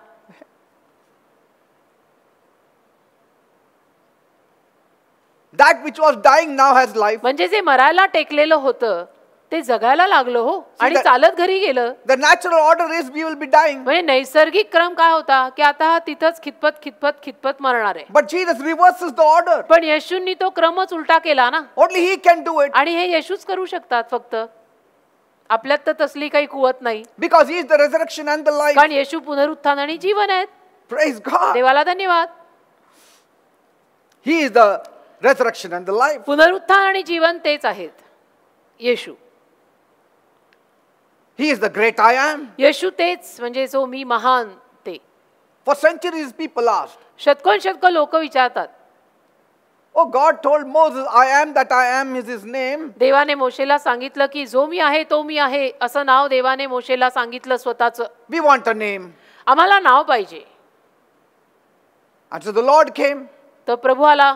that which was dying now has life म्हणजे जे मरायला टेकलेलं होतं ते जगायला लागलो हो आणि चालत घरी गेलं the natural order is we will be dying म्हणजे नैसर्गिक क्रम काय होता की आता हा तिथंच खितपत खितपत खितपत मरणार आहे but Jesus is the order पण येशूंनी तो क्रमच उलटा केला ना only he can do it आणि हे येशूच करू शकतात फक्त आपल्यात तर तसली काही कुवत नाही because he is the resurrection and the life कारण येशू पुनरुत्थान आणि जीवन आहेत प्रेज गॉड देवाला धन्यवाद he is the resurrection and the life पुनरुत्थान आणि जीवन तेच आहेत येशू he is the great I am येशू तेच म्हणजे जो मी महान ते फॉर सेंचुरीज पीपल आर शतकोन शतक लोक विचारतात oh God told Moses I am that I am is his name देवाने मोशेला सांगितलं की जो मी आहे तो मी आहे असं नाव देवाने मोशेला सांगितलं स्वतःचं वी वांट अ नेम आम्हाला नाव पाहिजे आफ्टर द लॉर्ड केम तो प्रभू आला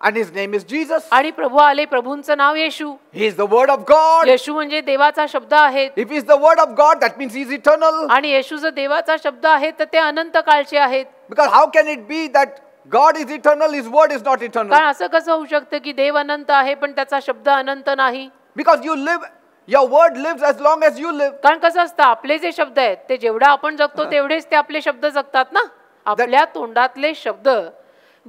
And his name is Jesus. आणि प्रभू आले प्रभूंचं नाव येशू. He is the word of God. येशू म्हणजे देवाचा शब्द आहे. If he is the word of God that means he is eternal. आणि येशू जर देवाचा शब्द आहे तर ते अनंत काळचे आहेत. Because how can it be that God is eternal his word is not eternal? ka asa kasa hou ki dev ahe pan tacha nahi Because you live Your word lives as long as you live. That... kasa असतं आपले je ahet te jevda apan te na aplya tondatle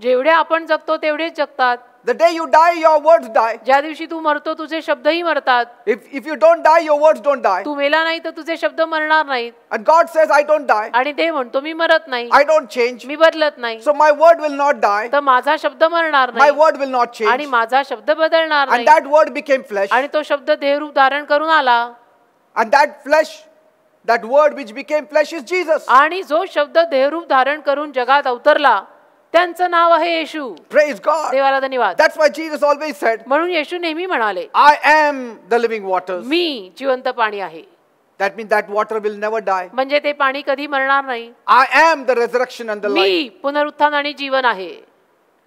जेवढे आपण जगतो तेवढेच जगतात The day you die, your words die. ज्या दिवशी तू मरतो तुझे शब्दही मरतात If, if you don't die, your words don't die. तू मेला नाही तर तुझे शब्द मरणार नाहीत And God says, I don't die. आणि देव म्हणतो मी मरत नाही I don't change. मी बदलत नाही So my word will not die. तर माझा शब्द मरणार नाही My word will not change. आणि माझा शब्द बदलणार नाही And that word became flesh. आणि तो शब्द देहरूप धारण करून आला And that flesh, that word which became flesh is Jesus. आणि जो शब्द देहरूप धारण करून जगात अवतरला त्यांचं नाव आहे येशू प्रेज गॉड देवाला धन्यवाद that's why Jesus always said म्हणून येशू नेहमी म्हणाले I am the living water मी जिवंत पाणी आहे That means that water will never die. म्हणजे ते पाणी कधी मरणार नाही. I am the resurrection and the life. मी पुनरुत्थान आणि जीवन आहे.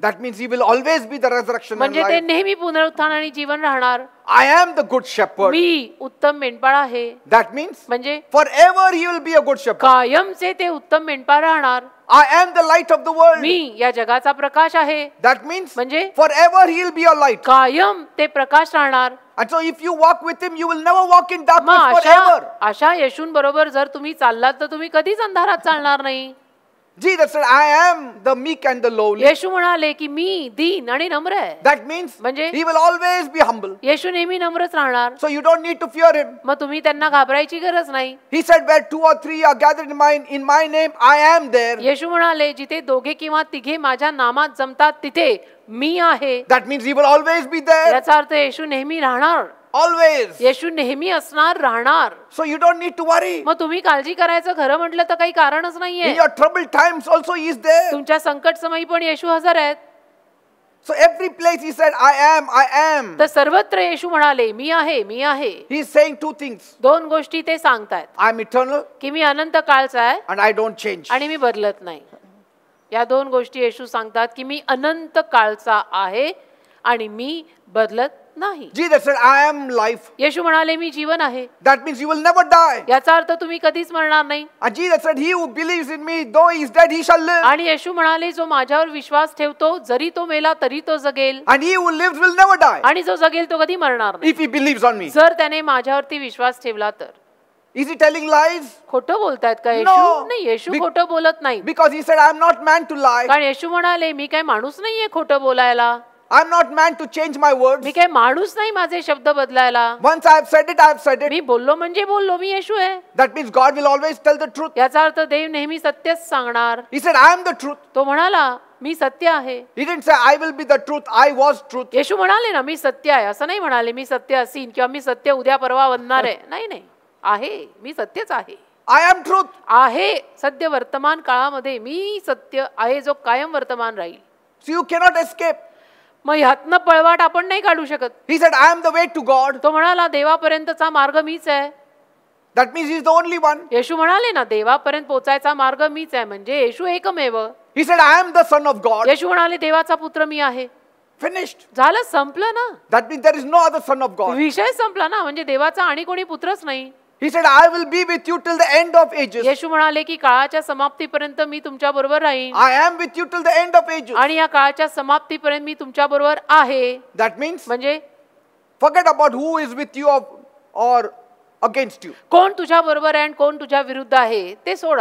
That means he will always be the resurrection and म्हणजे ते life. नेहमी पुनरुत्थान आणि जीवन राहणार I am the good shepherd. मी उत्तम मेंढपाळ आहे That means म्हणजे forever he will be a good shepherd. कायमचे ते उत्तम मेंढपाळ राहणार I am the light of the world. मी या जगाचा प्रकाश आहे That means म्हणजे forever he will be a light. कायम ते प्रकाश राहणार And so if you walk with him, you will never walk in darkness मग अशा forever. अशा येशूंबरोबर जर तुम्ही चाललात तर तुम्ही कधीच अंधारात चालणार नाही Jesus said, I am the meek and the lowly. येशू म्हणाले की मी दीन आणि नम्र आहे. That means he will always be humble. येशू नेहमी नम्रच राहणार. So you don't need to fear him. मग तुम्ही त्यांना घाबरायची गरज नाही. He said where two or three are gathered in my in my name I am there. येशू म्हणाले जिथे दोघे किंवा तिघे माझ्या नामात जमतात तिथे मी आहे. That means he will always be there. याचा अर्थ येशू नेहमी राहणार. ऑलवेज येशू नेहमी असणार राहणार so you don't need to worry मग तुम्ही काळजी करायचं खरं म्हटलं तर काही कारणच नाहीये your trouble times also is there तुमच्या संकट समयी पण येशू हजर आहेत so every place he said I am I am तर सर्वत्र येशू म्हणाले मी आहे मी आहे ही is टू थिंग्स दोन गोष्टी ते सांगतायत आय am इटर्नल की मी अनंत काळचा आहे अँड I डोंट चेंज आणि मी बदलत नाही या दोन गोष्टी येशू सांगतात की मी अनंत काळचा आहे आणि मी बदलत नाही जी सर आय एम लाइफ येशू म्हणाले मी जीवन आहे that means you will never die याचा अर्थ तुम्ही कधीच मरणार नाही अजी sir he believes in me though is dead he shall live आणि येशू म्हणाले जो माझ्यावर विश्वास ठेवतो जरी तो मेला तरी तो जगेल and he will live will never die आणि जो जगेल तो कधी मरणार नाही if he believes on me sir त्याने माझ्यावरती विश्वास ठेवला तर इज ही टेलिंग लाइज खोटं बोलतायत का येशू नाही येशू खोटं बोलत नाही because he said I am not man to lie कारण येशू म्हणाले मी काय माणूस नाहीये खोटं बोलायला I'm not man to change my words. मी काय माणूस नाही माझे शब्द बदलायला Once I have said it, I have said it. मी बोललो म्हणजे बोललो मी येशू आहे That means God will always tell the truth. याचा अर्थ देव नेहमी सत्यच सांगणार He said, I am the truth. तो म्हणाला मी सत्य आहे He didn't say, I will be the truth. I was truth. येशू म्हणाले ना मी सत्य आहे असं नाही म्हणाले मी सत्य असीन किंवा मी सत्य उद्या परवा बनणार आहे नाही नाही आहे मी सत्यच आहे आय am truth. आहे सध्या वर्तमान काळामध्ये मी सत्य आहे जो कायम वर्तमान राहील So you cannot escape. मग ह्यातनं पळवाट आपण नाही काढू शकत he said I am the way to God तो म्हणाला देवापर्यंतचा मार्ग मीच आहे That means is the only one येशू म्हणाले ना देवापर्यंत पोचायचा मार्ग मीच आहे म्हणजे येशू एकमेव He said, I am the son of God येशू म्हणाले देवाचा पुत्र मी आहे Finished. झालं संपलं ना That means there is no other Son of God. विषय संपला ना म्हणजे देवाचा आणि कोणी पुत्रच नाही He said, I will be with you till the end of ages. I am with you till the end of ages. That means, forget about who is with you or, or against you. कोण तुझ्या बरोबर and आणि कोण तुझ्या विरुद्ध आहे ते सोड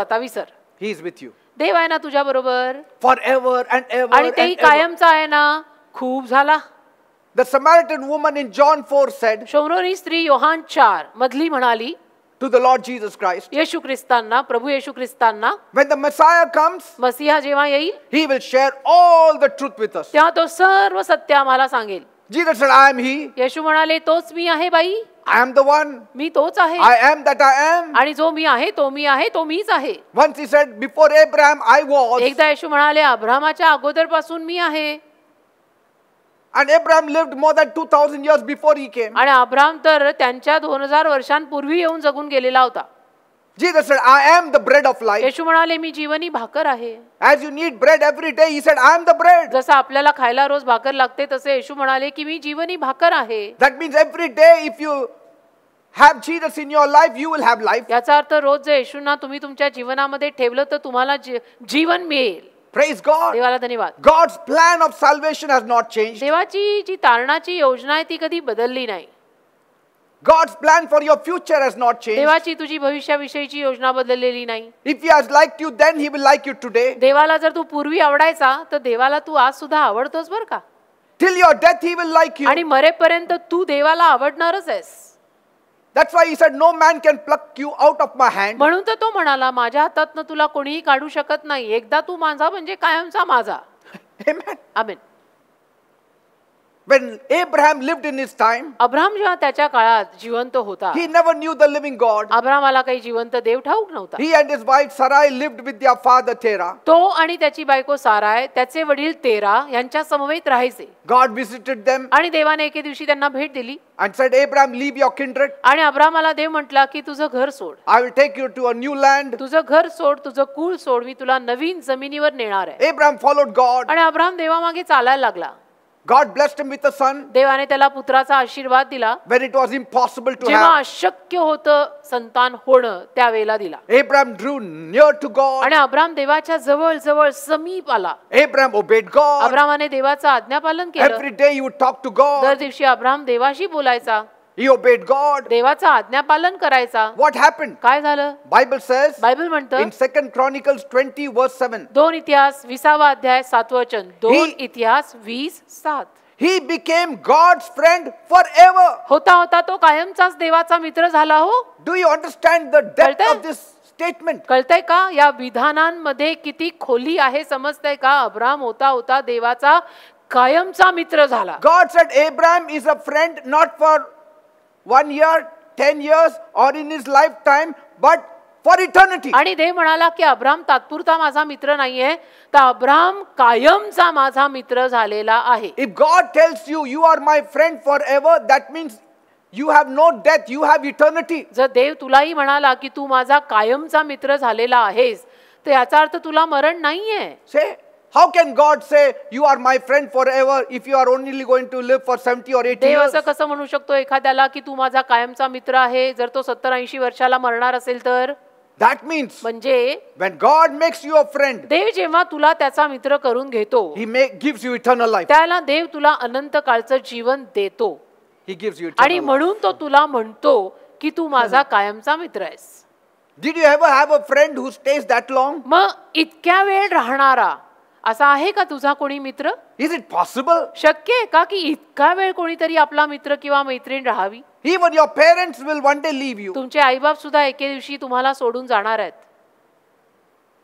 He is with you देव आहे ना forever and ever. and ever. The Samaritan woman in John 4 said, शोमरोनी स्त्री योहान char मधली म्हणाली to the Lord Jesus Christ. Yesu Kristanna, Prabhu Yesu Kristanna. When the Messiah comes, मसीहा जेव्हा yehi. he will share all the truth with us. to sir, wo सत्य mala sangil. Jesus said, I am he. येशू म्हणाले तोच मी आहे बाई I am the one. मी तोच आहे I am that I am. Ani जो मी आहे to मी आहे to मीच आहे Once he said, Before Abraham, I was. Ekda एकदा येशू म्हणाले अब्रामाच्या अगोदरपासून मी आहे And Abraham lived more than 2000 years before he came. आणि अब्राहम तर त्यांच्या 2000 वर्षांपूर्वी येऊन जगून गेलेला होता Jesus said, I am the bread of life. येशू म्हणाले मी जीवनी भाकर आहे As you need bread every day, he said, I am the bread. जसं आपल्याला खायला रोज भाकर लागते तसे येशू म्हणाले की मी जीवनी भाकर आहे That means every day, if you have Jesus in your life, you will have life. याचा अर्थ रोज जर येशूंना तुम्ही तुमच्या जीवनामध्ये ठेवलं तर तुम्हाला जीवन मिळेल Praise God. God's plan of salvation has not changed. देवाची जी तारणाची योजना आहे ती कधी बदलली नाही. God's plan for your future has not changed. देवाची तुझी भविष्याविषयीची योजना बदललेली नाही. If he has liked you then he will like you today. देवाला जर तू पूर्वी आवडायचा तर देवाला तू आज सुद्धा आवडतोस बरं Till your death he will like you. आणि मरेपर्यंत तू देवाला आवडणारच आहेस. That's why he said, no man can pluck you out of my hand. म्हणून तर तो म्हणाला माझ्या हातातनं तुला कोणीही काढू शकत नाही एकदा तू माझा म्हणजे कायमचा माझा Amen. Amen When Abraham lived in his time, Abraham जेव्हा त्याच्या काळात जिवंत होता he never knew the living God. अब्रामाला काही जिवंत देव ठाऊक नव्हता He and his wife Sarai lived with their father Terah. तो आणि त्याची बायको साराय त्याचे वडील तेरा यांच्या समवेत राहायचे God visited them आणि देवाने एके दिवशी त्यांना भेट दिली and said, Abraham, leave your kindred. आणि अब्रामाला देव म्हटला की तुझं घर सोड I will take you to a new land. तुझं घर सोड तुझं कुळ सोड मी तुला नवीन जमिनीवर नेणार आहे Abraham followed God. आणि अब्राम देवामागे चालायला लागला God blessed him with a son. देवाने त्याला पुत्राचा आशीर्वाद दिला. When it was impossible to जेव्हा अशक्य होतं संतान होणं वेळेला दिला. Abraham drew near to God. आणि अब्राम देवाच्या जवळ जवळ समीप आला. Abraham obeyed God. अब्रामाने देवाचा आज्ञापालन केलं. Every day you talk to God. दर दिवशी अब्राम देवाशी बोलायचा. He obeyed God. देवाचं आज्ञापालन karaycha. What happened? Kay zala? Bible says Bible म्हणतं in Second Chronicles 20 verse 7. दोन itihas विसावा अध्याय सातवं वचन दोन He- इतिहास He became God's friend forever. hota होता तो कायमचाच devacha mitra झाला ho. Do you understand the depth of this statement? कळतंय का या विधानांमध्ये किती खोली आहे समजतंय का अब्राम होता होता देवाचा कायमचा मित्र झाला God said Abraham is a friend not for one year ten years or in his lifetime but for eternity आणि देव म्हणाला की अब्राम तात्पुरता माझा मित्र नाहीये तर अब्राम कायमचा माझा मित्र झालेला आहे if God tells you you are my friend forever that means you have no death you have eternity जर देव तुलाही म्हणाला की तू माझा कायमचा मित्र झालेला आहेस तर याचा अर्थ तुला मरण नाहीये How can God say you are my friend forever if you are only going to live for 70 or 80 years? असं कसं म्हणू शकतो एखाद्याला की तू माझा कायमचा मित्र आहे जर तो 70 80 वर्षाला मरणार असेल तर That means म्हणजे when God makes you a friend देव जेव्हा तुला त्याचा मित्र करून घेतो he gives you eternal life त्याला देव तुला अनंत काळचं जीवन देतो he gives you eternal आणि life. म्हणून तो तुला म्हणतो की तू माझा कायमचा मित्र आहेस Did you ever have a friend who stays that long? मग इतक्या वेळ राहणारा असा आहे का तुझा कोणी मित्र इज इट पॉसिबल शक्य आहे का की इतका वेळ कोणीतरी आपला मित्र किंवा मैत्रीण राहावी even your parents will one day leave you तुमचे आईबाप सुद्धा एके दिवशी तुम्हाला सोडून जाणार आहेत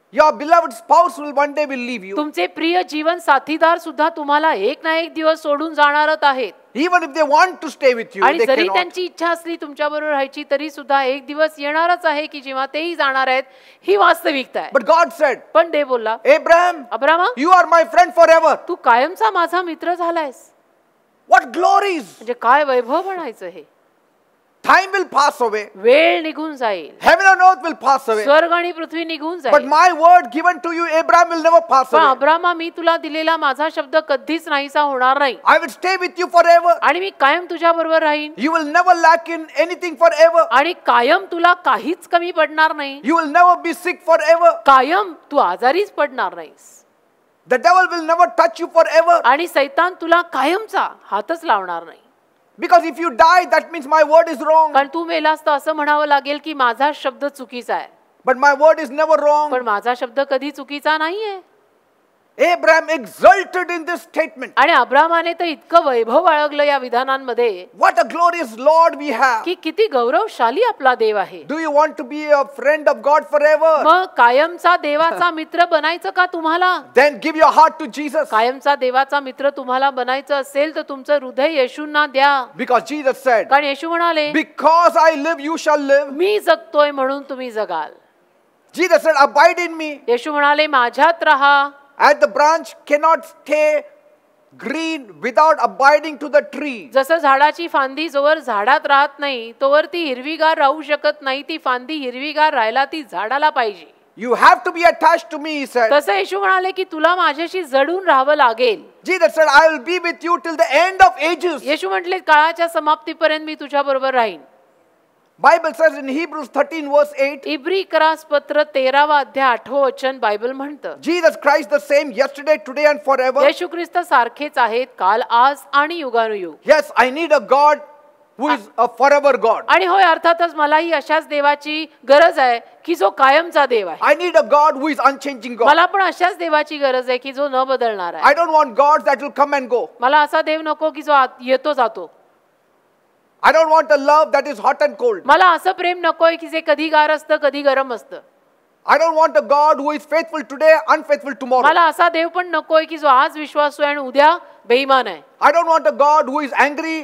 Your beloved spouse will one day will leave you. तुमचे प्रिय जीवन साथीदार सुद्धा तुम्हाला एक ना एक दिवस सोडून जाणारच आहेत. Even if they want to stay with you, आणि जरी त्यांची इच्छा असली तुमच्या बरोबर राहायची तरी सुद्धा एक दिवस येणारच आहे की जेव्हा तेही जाणार आहेत ही वास्तविकता आहे. But God said, पण देव बोलला, Abraham, Abraham, you are my friend forever. तू कायमचा माझा मित्र झालायस. What glories! म्हणजे काय वैभव म्हणायचं हे. time will pass away. वेळ निघून जाईल Heaven and earth will pass away. स्वर्ग आणि पृथ्वी निघून जाईल But my word given to you Abraham will never pass away. अब्राहमा मी तुला दिलेला माझा शब्द कधीच नाहीसा होणार नाही I will stay with you forever. आणि मी कायम तुझ्या बरोबर राहीन you will never lack in anything forever. आणि कायम तुला काहीच कमी पडणार नाही you will never be sick forever. कायम तू आजारीच पडणार नाहीस the devil will never touch you forever. आणि सैतान तुला कायमचा हातच लावणार नाही because if you die, that means my word is wrong कारण तू मेलास तर असं म्हणावं लागेल की माझा शब्द चुकीचा आहे but my word is never wrong पण माझा शब्द कधी चुकीचा नाहीये Abraham exulted in this statement. आणि अब्राहमाने तर इतकं वैभव बाळगलं या विधानांमध्ये. What a glorious Lord we have. की किती गौरवशाली आपला देव आहे. Do you want to be a friend of God forever? मग कायमचा देवाचा मित्र बनायचं का तुम्हाला? Then give your heart to Jesus. कायमचा देवाचा मित्र तुम्हाला बनायचं असेल तर तुमचं हृदय येशूंना द्या. Because Jesus said. कारण येशू म्हणाले. Because I live you shall live. मी जगतोय म्हणून तुम्ही जगाल. Jesus said abide in me. येशू म्हणाले माझ्यात राहा. As the branch cannot stay green without abiding to the tree. जसं झाडाची फांदी जोवर झाडात राहत नाही तोवर ती हिरवीगार राहू शकत नाही ती फांदी हिरवीगार राहायला ती झाडाला पाहिजे You have to be attached to me, he said. तसं येशू म्हणाले की तुला माझ्याशी जडून राहावं लागेल Jesus said, I will be with you till the end of ages. येशू म्हटले काळाच्या समाप्तीपर्यंत मी तुझ्या बरोबर राहीन Bible says in Hebrews 13 verse 8 इब्री क्रास पत्र अध्याय वचन म्हणतं Jesus Christ the same yesterday today and forever येशू ख्रिस्त सारखेच आहेत काल आज आणि युगानुयुग Yes I need a God who is a forever God आणि होय अर्थातच अशाच देवाची गरज आहे की जो कायमचा देव आहे I need a God who is unchanging God मला पण अशाच देवाची गरज आहे की जो न बदलणार आहे I don't want gods that will come and go मला असा देव नको की जो येतो जातो I don't want a love that is hot and cold. मला असं प्रेम नकोय की जे कधी गार असतं कधी गरम असतं. I don't want a God who is faithful today, unfaithful tomorrow. मला असा देव पण नकोय की जो आज विश्वासू आहे आणि उद्या बेईमान आहे. I don't want a God who is angry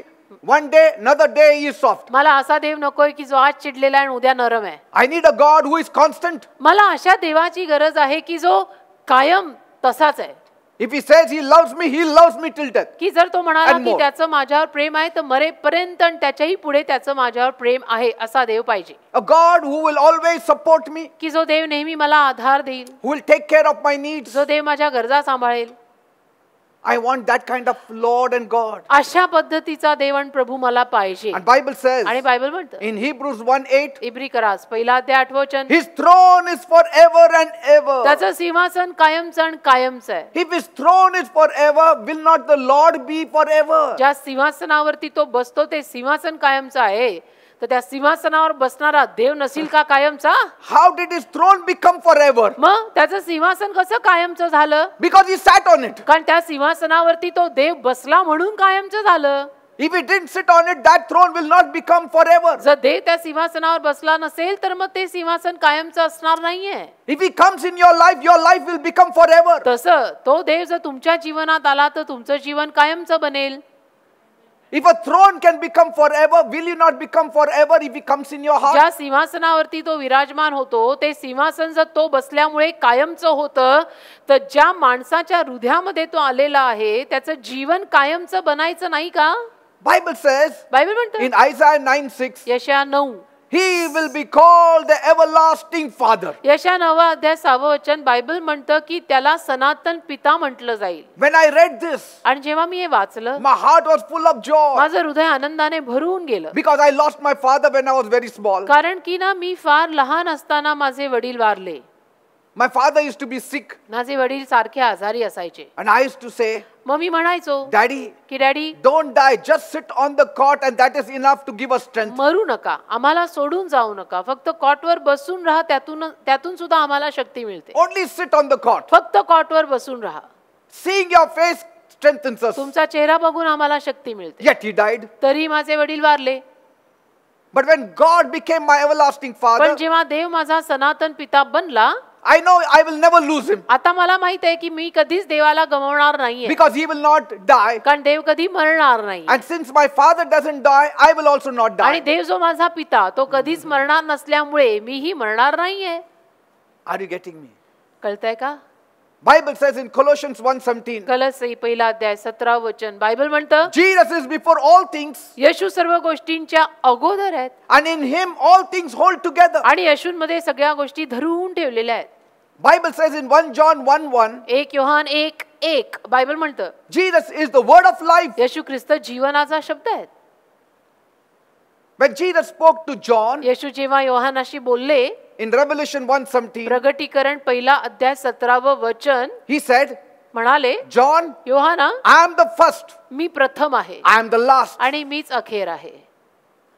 one day, another day he is soft. मला असा देव नकोय की जो आज चिडलेला आहे आणि उद्या नरम आहे. I need a God who is constant. मला अशा देवाची गरज आहे की जो कायम तसाच आहे. If he says he loves me he loves me till death की जर तो म्हणाला की त्याचं माझ्यावर प्रेम आहे तर मरेपर्यंत आणि त्याच्याही पुढे त्याचं माझ्यावर प्रेम आहे असा देव पाहिजे a god who will always support me की जो देव नेहमी मला आधार देईल who will take care of my needs, जो देव माझ्या गरजा सांभाळेल I want that kind of Lord and God. अशा पद्धतीचा देव प्रभू मला पाहिजे. And Bible says. आणि बायबल म्हणतं. In Hebrews 1:8. इब्रिकरास पहिला अध्याय 8 वचन. His throne is forever and ever. त्याचं सिंहासन कायमचं आणि कायमचं आहे. If his throne is forever will not the Lord be forever? ज्या सिंहासनावरती तो बसतो ते सिंहासन कायमचं आहे. तर त्या सिंहासनावर बसणारा देव नसेल का कायमचा how did is throne become forever मग त्याचं सिंहासन कसं कायमचं झालं because he sat on it कारण त्या सिंहासनावरती तो देव बसला म्हणून कायमचं झालं if it didn't sit on it that throne will not become forever जर देव त्या सिंहासनावर बसला नसेल तर मग ते सिंहासन कायमचं असणार नाहीये if he comes in your life your life will become forever तसं तो देव जर तुमच्या जीवनात आला तर तुमचं जीवन कायमचं बनेल If a throne can become forever, will you not become forever if it comes in your heart? ज्या सिंहासनावरती तो विराजमान होतो ते सिंहासन जर तो बसल्यामुळे कायमचं होतं तर ज्या माणसाच्या हृदयामध्ये तो आलेला आहे त्याचं जीवन कायमचं बनायचं नाही का बायबल says बायबल म्हणतो म्हणतं in Isaiah 9:6 यशया नऊ he will be called the everlasting father yeshanava desavo vachan bible mhanta ki tyala sanatan pita mhantla jail when i read this an jeva mi my heart was full of joy maza hruday anandane bharun gela because i lost my father when i was very small karan ki na mi far lahan astana maze vadil varle my father used to be sick maze vadil sarkhe azari asayche and i used to say मग मी म्हणायचो daddy की daddy don't die just sit on the cot and that is enough to give us strength मरू नका आम्हाला सोडून जाऊ नका फक्त कॉटवर बसून राहा त्यातून त्यातून सुद्धा आम्हाला शक्ती मिळते only sit on the cot फक्त कॉटवर बसून राहा seeing your face strengthens us तुमचा चेहरा बघून आम्हाला शक्ती मिळते येट ही डाइड तरी माझे वडील वारले but when god became my everlasting father पण जेव्हा देव माझा सनातन पिता बनला I know I will never lose him. आता मला माहित आहे की मी कधीच देवाला गमावणार नाहीये. Because he will not die. कारण देव कधी मरणार नाही. And since my father doesn't die, I will also not die. आणि देव जो माझा पिता तो कधीच mm-hmm. मरणार नसल्यामुळे मीही मरणार नाहीये. Are you getting me? कळतंय का? Bible says in Colossians 1:17. कलसी पहिला अध्याय 17 वचन Bible म्हणतं Jesus is before all things. येशू सर्व गोष्टींच्या अगोदर आहेत. And in him all things hold together. आणि येशूमध्ये सगळ्या गोष्टी धरून ठेवलेल्या आहेत. Bible says in 1 John 1 1 एक योहान एक एक Bible म्हणतं Jesus is the word of life. येशू ख्रिस्त जीवनाचा शब्द आहे When Jesus spoke to John येशू जेव्हा योहानाशी बोलले in Revelation 1 17, Karan Paila अध्याय सतरावं वचन he said, म्हणाले John, Yohana I am the first, मी प्रथम आहे I am the last. आणि मीच अखेर आहे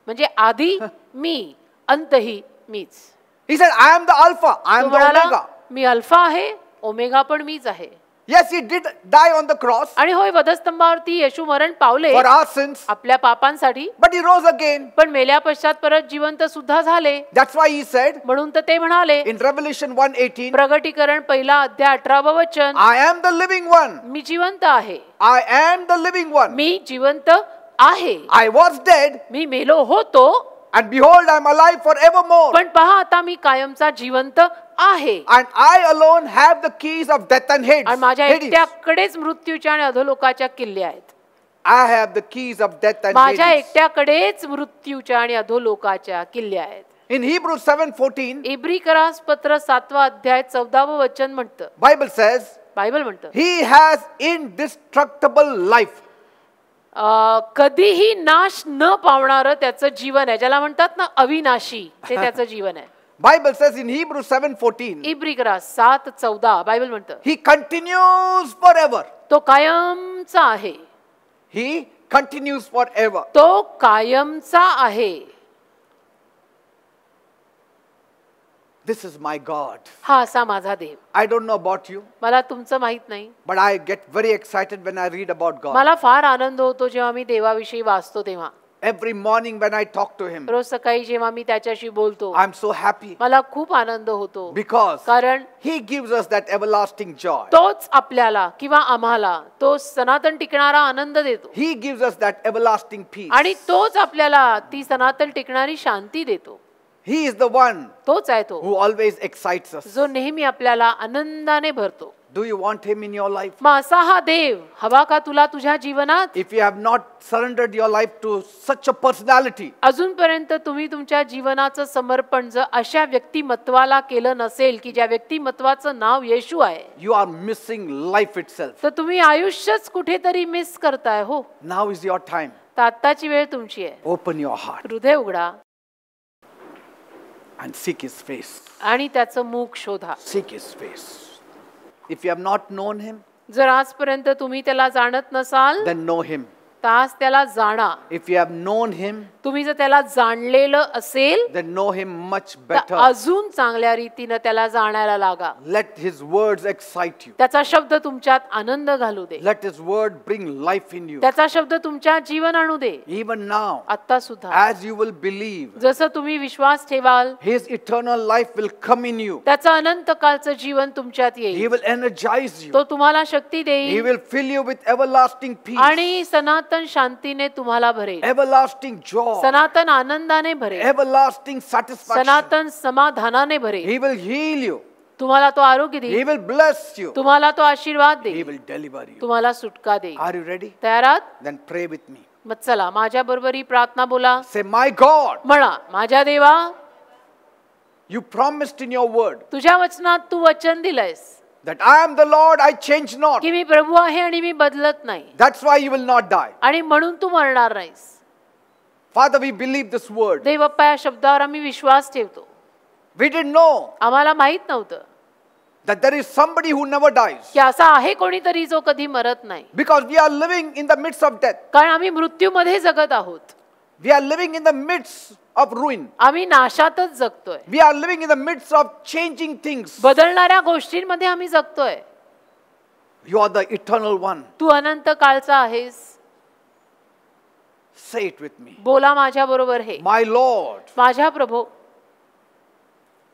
Manje Adi, मी अंतही meets. He said, I am the Alpha, I am the Omega. मी अल्फा आहे ओमेगा पण मीच आहे Yes, he did die on the cross. आणि होय वधस्तंभावरती येशू मरण पावले For our sins. आपल्या पापांसाठी But he rose again. पण मेल्या पश्चात परत जिवंत सुद्धा झाले That's why he said म्हणून तर ते म्हणाले in Revelation 1:18, प्रगटीकरण पहिला अध्याय व वचन I am the living one. मी जिवंत आहे I am the living one. मी जिवंत आहे I was dead, मी मेलो होतो And behold, I am alive forevermore. पण पहा आता मी कायमचा जिवंत आहे And I alone have the keys of death and hades आणि माझ्या एकट्याकडेच मृत्यूच्या आणि अधोलोकाच्या किल्ले आहेत I have the keys of death and माझ्या एकट्याकडेच मृत्यूच्या आणि अधोलोकाच्या किल्ले आहेत In Hebrews 7:14, इब्रिकरास पत्र 7वा अध्याय चौदावं वचन म्हणतं Bible says, bible म्हणतं He has indestructible life. कधीही नाश न पावणारं त्याचं जीवन आहे ज्याला म्हणतात ना अविनाशी ते त्याचं जीवन आहे Bible says in फोर्टीन 7:14. सात 7:14 बायबल म्हणतं He फॉर forever. तो कायमचा आहे. Continues for forever. तो कायमचा आहे. this is my God. हा असा देव. I don't know about you. मला But I get very excited when I read about God. मला फार आनंद Every morning when I talk to him. रोज बोलतो. I'm so happy. मला आनंद होतो. Because कारण he gives us that everlasting joy. तोच आपल्याला किंवा आम्हाला तो सनातन आनंद देतो. He gives us that everlasting peace. ती सनातन ही इज द वन तोच आहे तो हू ऑलवेज एक्साइट्स अस जो नेहमी आपल्याला आनंदाने भरतो do you want him in your life मग असा हा देव हवा का तुला तुझ्या जीवनात if you have not surrendered your life to such a personality अजूनपर्यंत तुम्ही तुमच्या जीवनाचं समर्पण जर अशा व्यक्तिमत्वाला केलं नसेल की ज्या व्यक्तिमत्वाचं नाव येशू आहे you are missing life it तर तुम्ही आयुष्यच कुठेतरी मिस करताय हो नाव इज युअर टाईम तर आत्ताची वेळ तुमची आहे ओपन युअर हार्ट हृदय उघडा and seek his face. आणि त्याचं मुख शोधा Seek his face. If you have not known him, जर आजपर्यंत तुम्ही त्याला जाणत नसाल then know him. स्वतःस त्याला जाणा if you have known him तुम्ही जर त्याला जाणलेलं असेल then know him much better अजून चांगल्या रीतीने त्याला जाणायला लागा let his words excite you त्याचा शब्द तुमच्यात आनंद घालू दे let his word bring life in you त्याचा शब्द तुमच्या जीवन आणू दे इवन नाउ आता सुद्धा ऍज यू विल बिलीव्ह जसं तुम्ही विश्वास ठेवाल his eternal life will come in you त्याचं अनंत काळचं जीवन तुमच्यात येईल ही विल एनर्जाइज यू तो तुम्हाला शक्ती देईल he will fill you with everlasting peace आणि सनातन सनातन शांतीने तुम्हाला भरेल everlasting joy सनातन आनंदाने भरेल everlasting satisfaction सनातन समाधानाने भरेल he will heal you तुम्हाला तो आरोग्य देईल he will bless you तुम्हाला तो आशीर्वाद देईल he will deliver you तुम्हाला सुटका देईल are you ready तयार आहात then pray with me मत चला माझ्या बरोबर ही प्रार्थना बोला से माय गॉड म्हणा माझ्या देवा you promised in your word तुझ्या वचनात तू वचन दिलंयस that I am the Lord, I change not. की मी प्रभू आहे आणि मी बदलत नाही That's why you will not die. आणि म्हणून तू मरणार नाहीस Father, we believe this word. देव बाप्पा या शब्दावर आम्ही विश्वास ठेवतो We didn't know आम्हाला माहित नव्हतं that there is somebody who never dies की असा आहे कोणीतरी जो कधी मरत नाही because we are living in the midst of death. कारण आम्ही मृत्यूमध्ये जगत आहोत we are living in the midst of ruin. आम्ही नाशातच जगतोय We are living in the midst of changing things. बदलणाऱ्या गोष्टींमध्ये आम्ही जगतोय You are the eternal one. तू अनंत काळचा आहेस Say it with me. बोला माझ्या हे My Lord, माझ्या प्रभू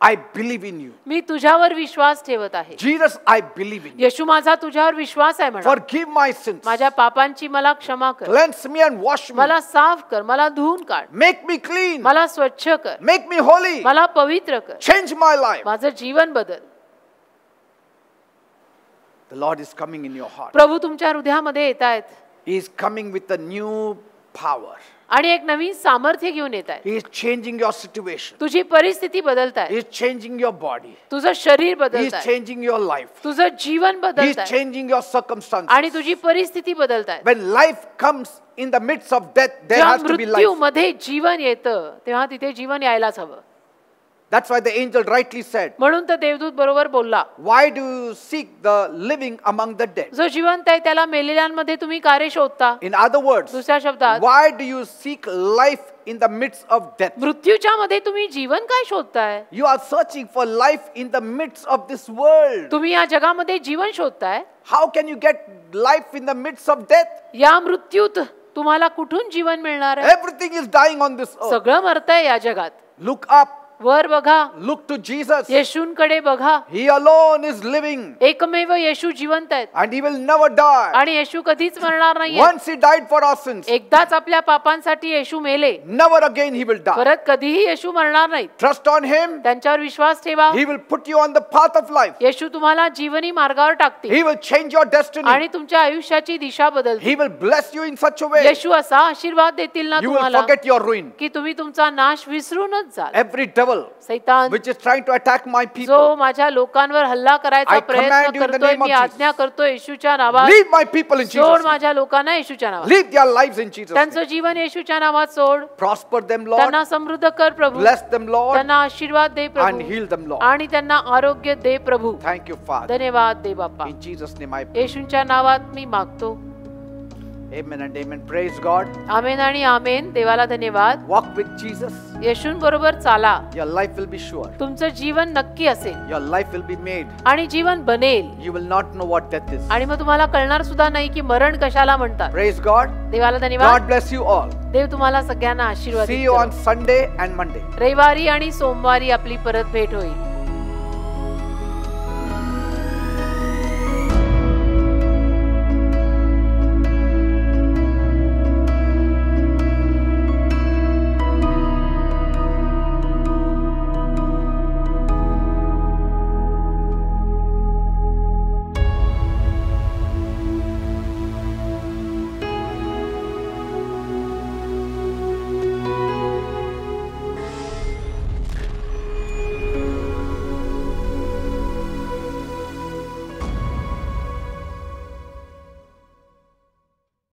आय बिलीव्ह इन यू मी तुझ्यावर विश्वास ठेवत आहे Jesus I believe in Yeshu माझा तुझ्यावर विश्वास आहे म्हणा फॉरगिव माय सिन्स माझ्या पापांची मला क्षमा कर cleanse me and wash me मला साफ कर मला धुवून काढ मेक मी क्लीन मला स्वच्छ कर मेक मी होली मला पवित्र कर चेंज माय लाईफ माझं जीवन बदल The Lord is coming in your heart. प्रभू तुमच्या हृदयामध्ये येत आहेत. He is coming with a new power. आणि एक नवीन सामर्थ्य घेऊन येत आहे इज चेंजिंग युअर सिच्युएशन तुझी परिस्थिती बदलत आहे इज चेंजिंग युअर बॉडी तुझं शरीर बदलत इज चेंजिंग युअर लाईफ तुझं जीवन बदलत इज चेंजिंग युअर सर्कमस्टॅन्स आणि तुझी परिस्थिती बदलत आहे when life comes in the midst of death there has to be life मध्ये जीवन येतं तेव्हा तिथे जीवन यायलाच हवं That's why the angel rightly said. म्हणून तर देवदूत बरोबर बोलला. Why do you seek the living among the dead? जो जिवंत आहे त्याला मेलेल्यांमध्ये तुम्ही कार्य शोधता. In other words. दुसऱ्या शब्दात. Why do you seek life in the midst of death. मृत्यूच्या मध्ये तुम्ही जीवन काय शोधताय? You are searching for life in the midst of this world. तुम्ही या जगामध्ये जीवन शोधताय? How can you get life in the midst of death? या मृत्यूत तुम्हाला कुठून जीवन मिळणार आहे? Everything is dying on this earth. सगळं मरतंय या जगात. Look up वर बघा लुक टू जीसस येशूंकडे बघा ही अलोन इज लिव्हिंग एकमेव येशू जिवंत आहेत and he will never die आणि येशू कधीच मरणार नाही once he died for our sins एकदाच आपल्या पापांसाठी येशू मेले never again he will die परत कधीही येशू मरणार नाही ट्रस्ट ऑन हिम त्यांच्यावर विश्वास ठेवा he will put you on the path of life Yeshu तुम्हाला जीवनी मार्गावर टाकतील he will change your destiny आणि तुमच्या आयुष्याची दिशा बदल he will bless you in such a way Yeshu असा आशीर्वाद देतील ना तुम्हाला you will forget your ruin की तुम्ही तुमचा नाश विसरूनच जाल एव्हरी डेव्हल devil सैतान which is trying to attack my people I command you in the name of Jesus. leave my people in Jesus सोड माझ्या लोकांना येशूच्या नावात leave their lives in Jesus त्यांचं जीवन येशूच्या नावात सोड prosper them Lord bless them Lord and heal them Lord आणि त्यांना आरोग्य दे प्रभू thank you Father धन्यवाद दे बाप्पा in Jesus name I pray येशूच्या नावात मी Amen and amen. Praise God. Amen आणि amen. देवाला धन्यवाद. Walk with Jesus. येशूंबरोबर चाला. Your life will be sure. तुमचं जीवन नक्की असेल. Your life will be made. आणि जीवन बनेल. You will not know what death is. आणि मग तुम्हाला कळणार सुद्धा नाही की मरण कशाला म्हणतात. Praise God. देवाला धन्यवाद. God bless you all. देव तुम्हाला सगळ्यांना आशीर्वाद See you on Sunday and Monday. रविवारी आणि सोमवारी आपली परत भेट होईल.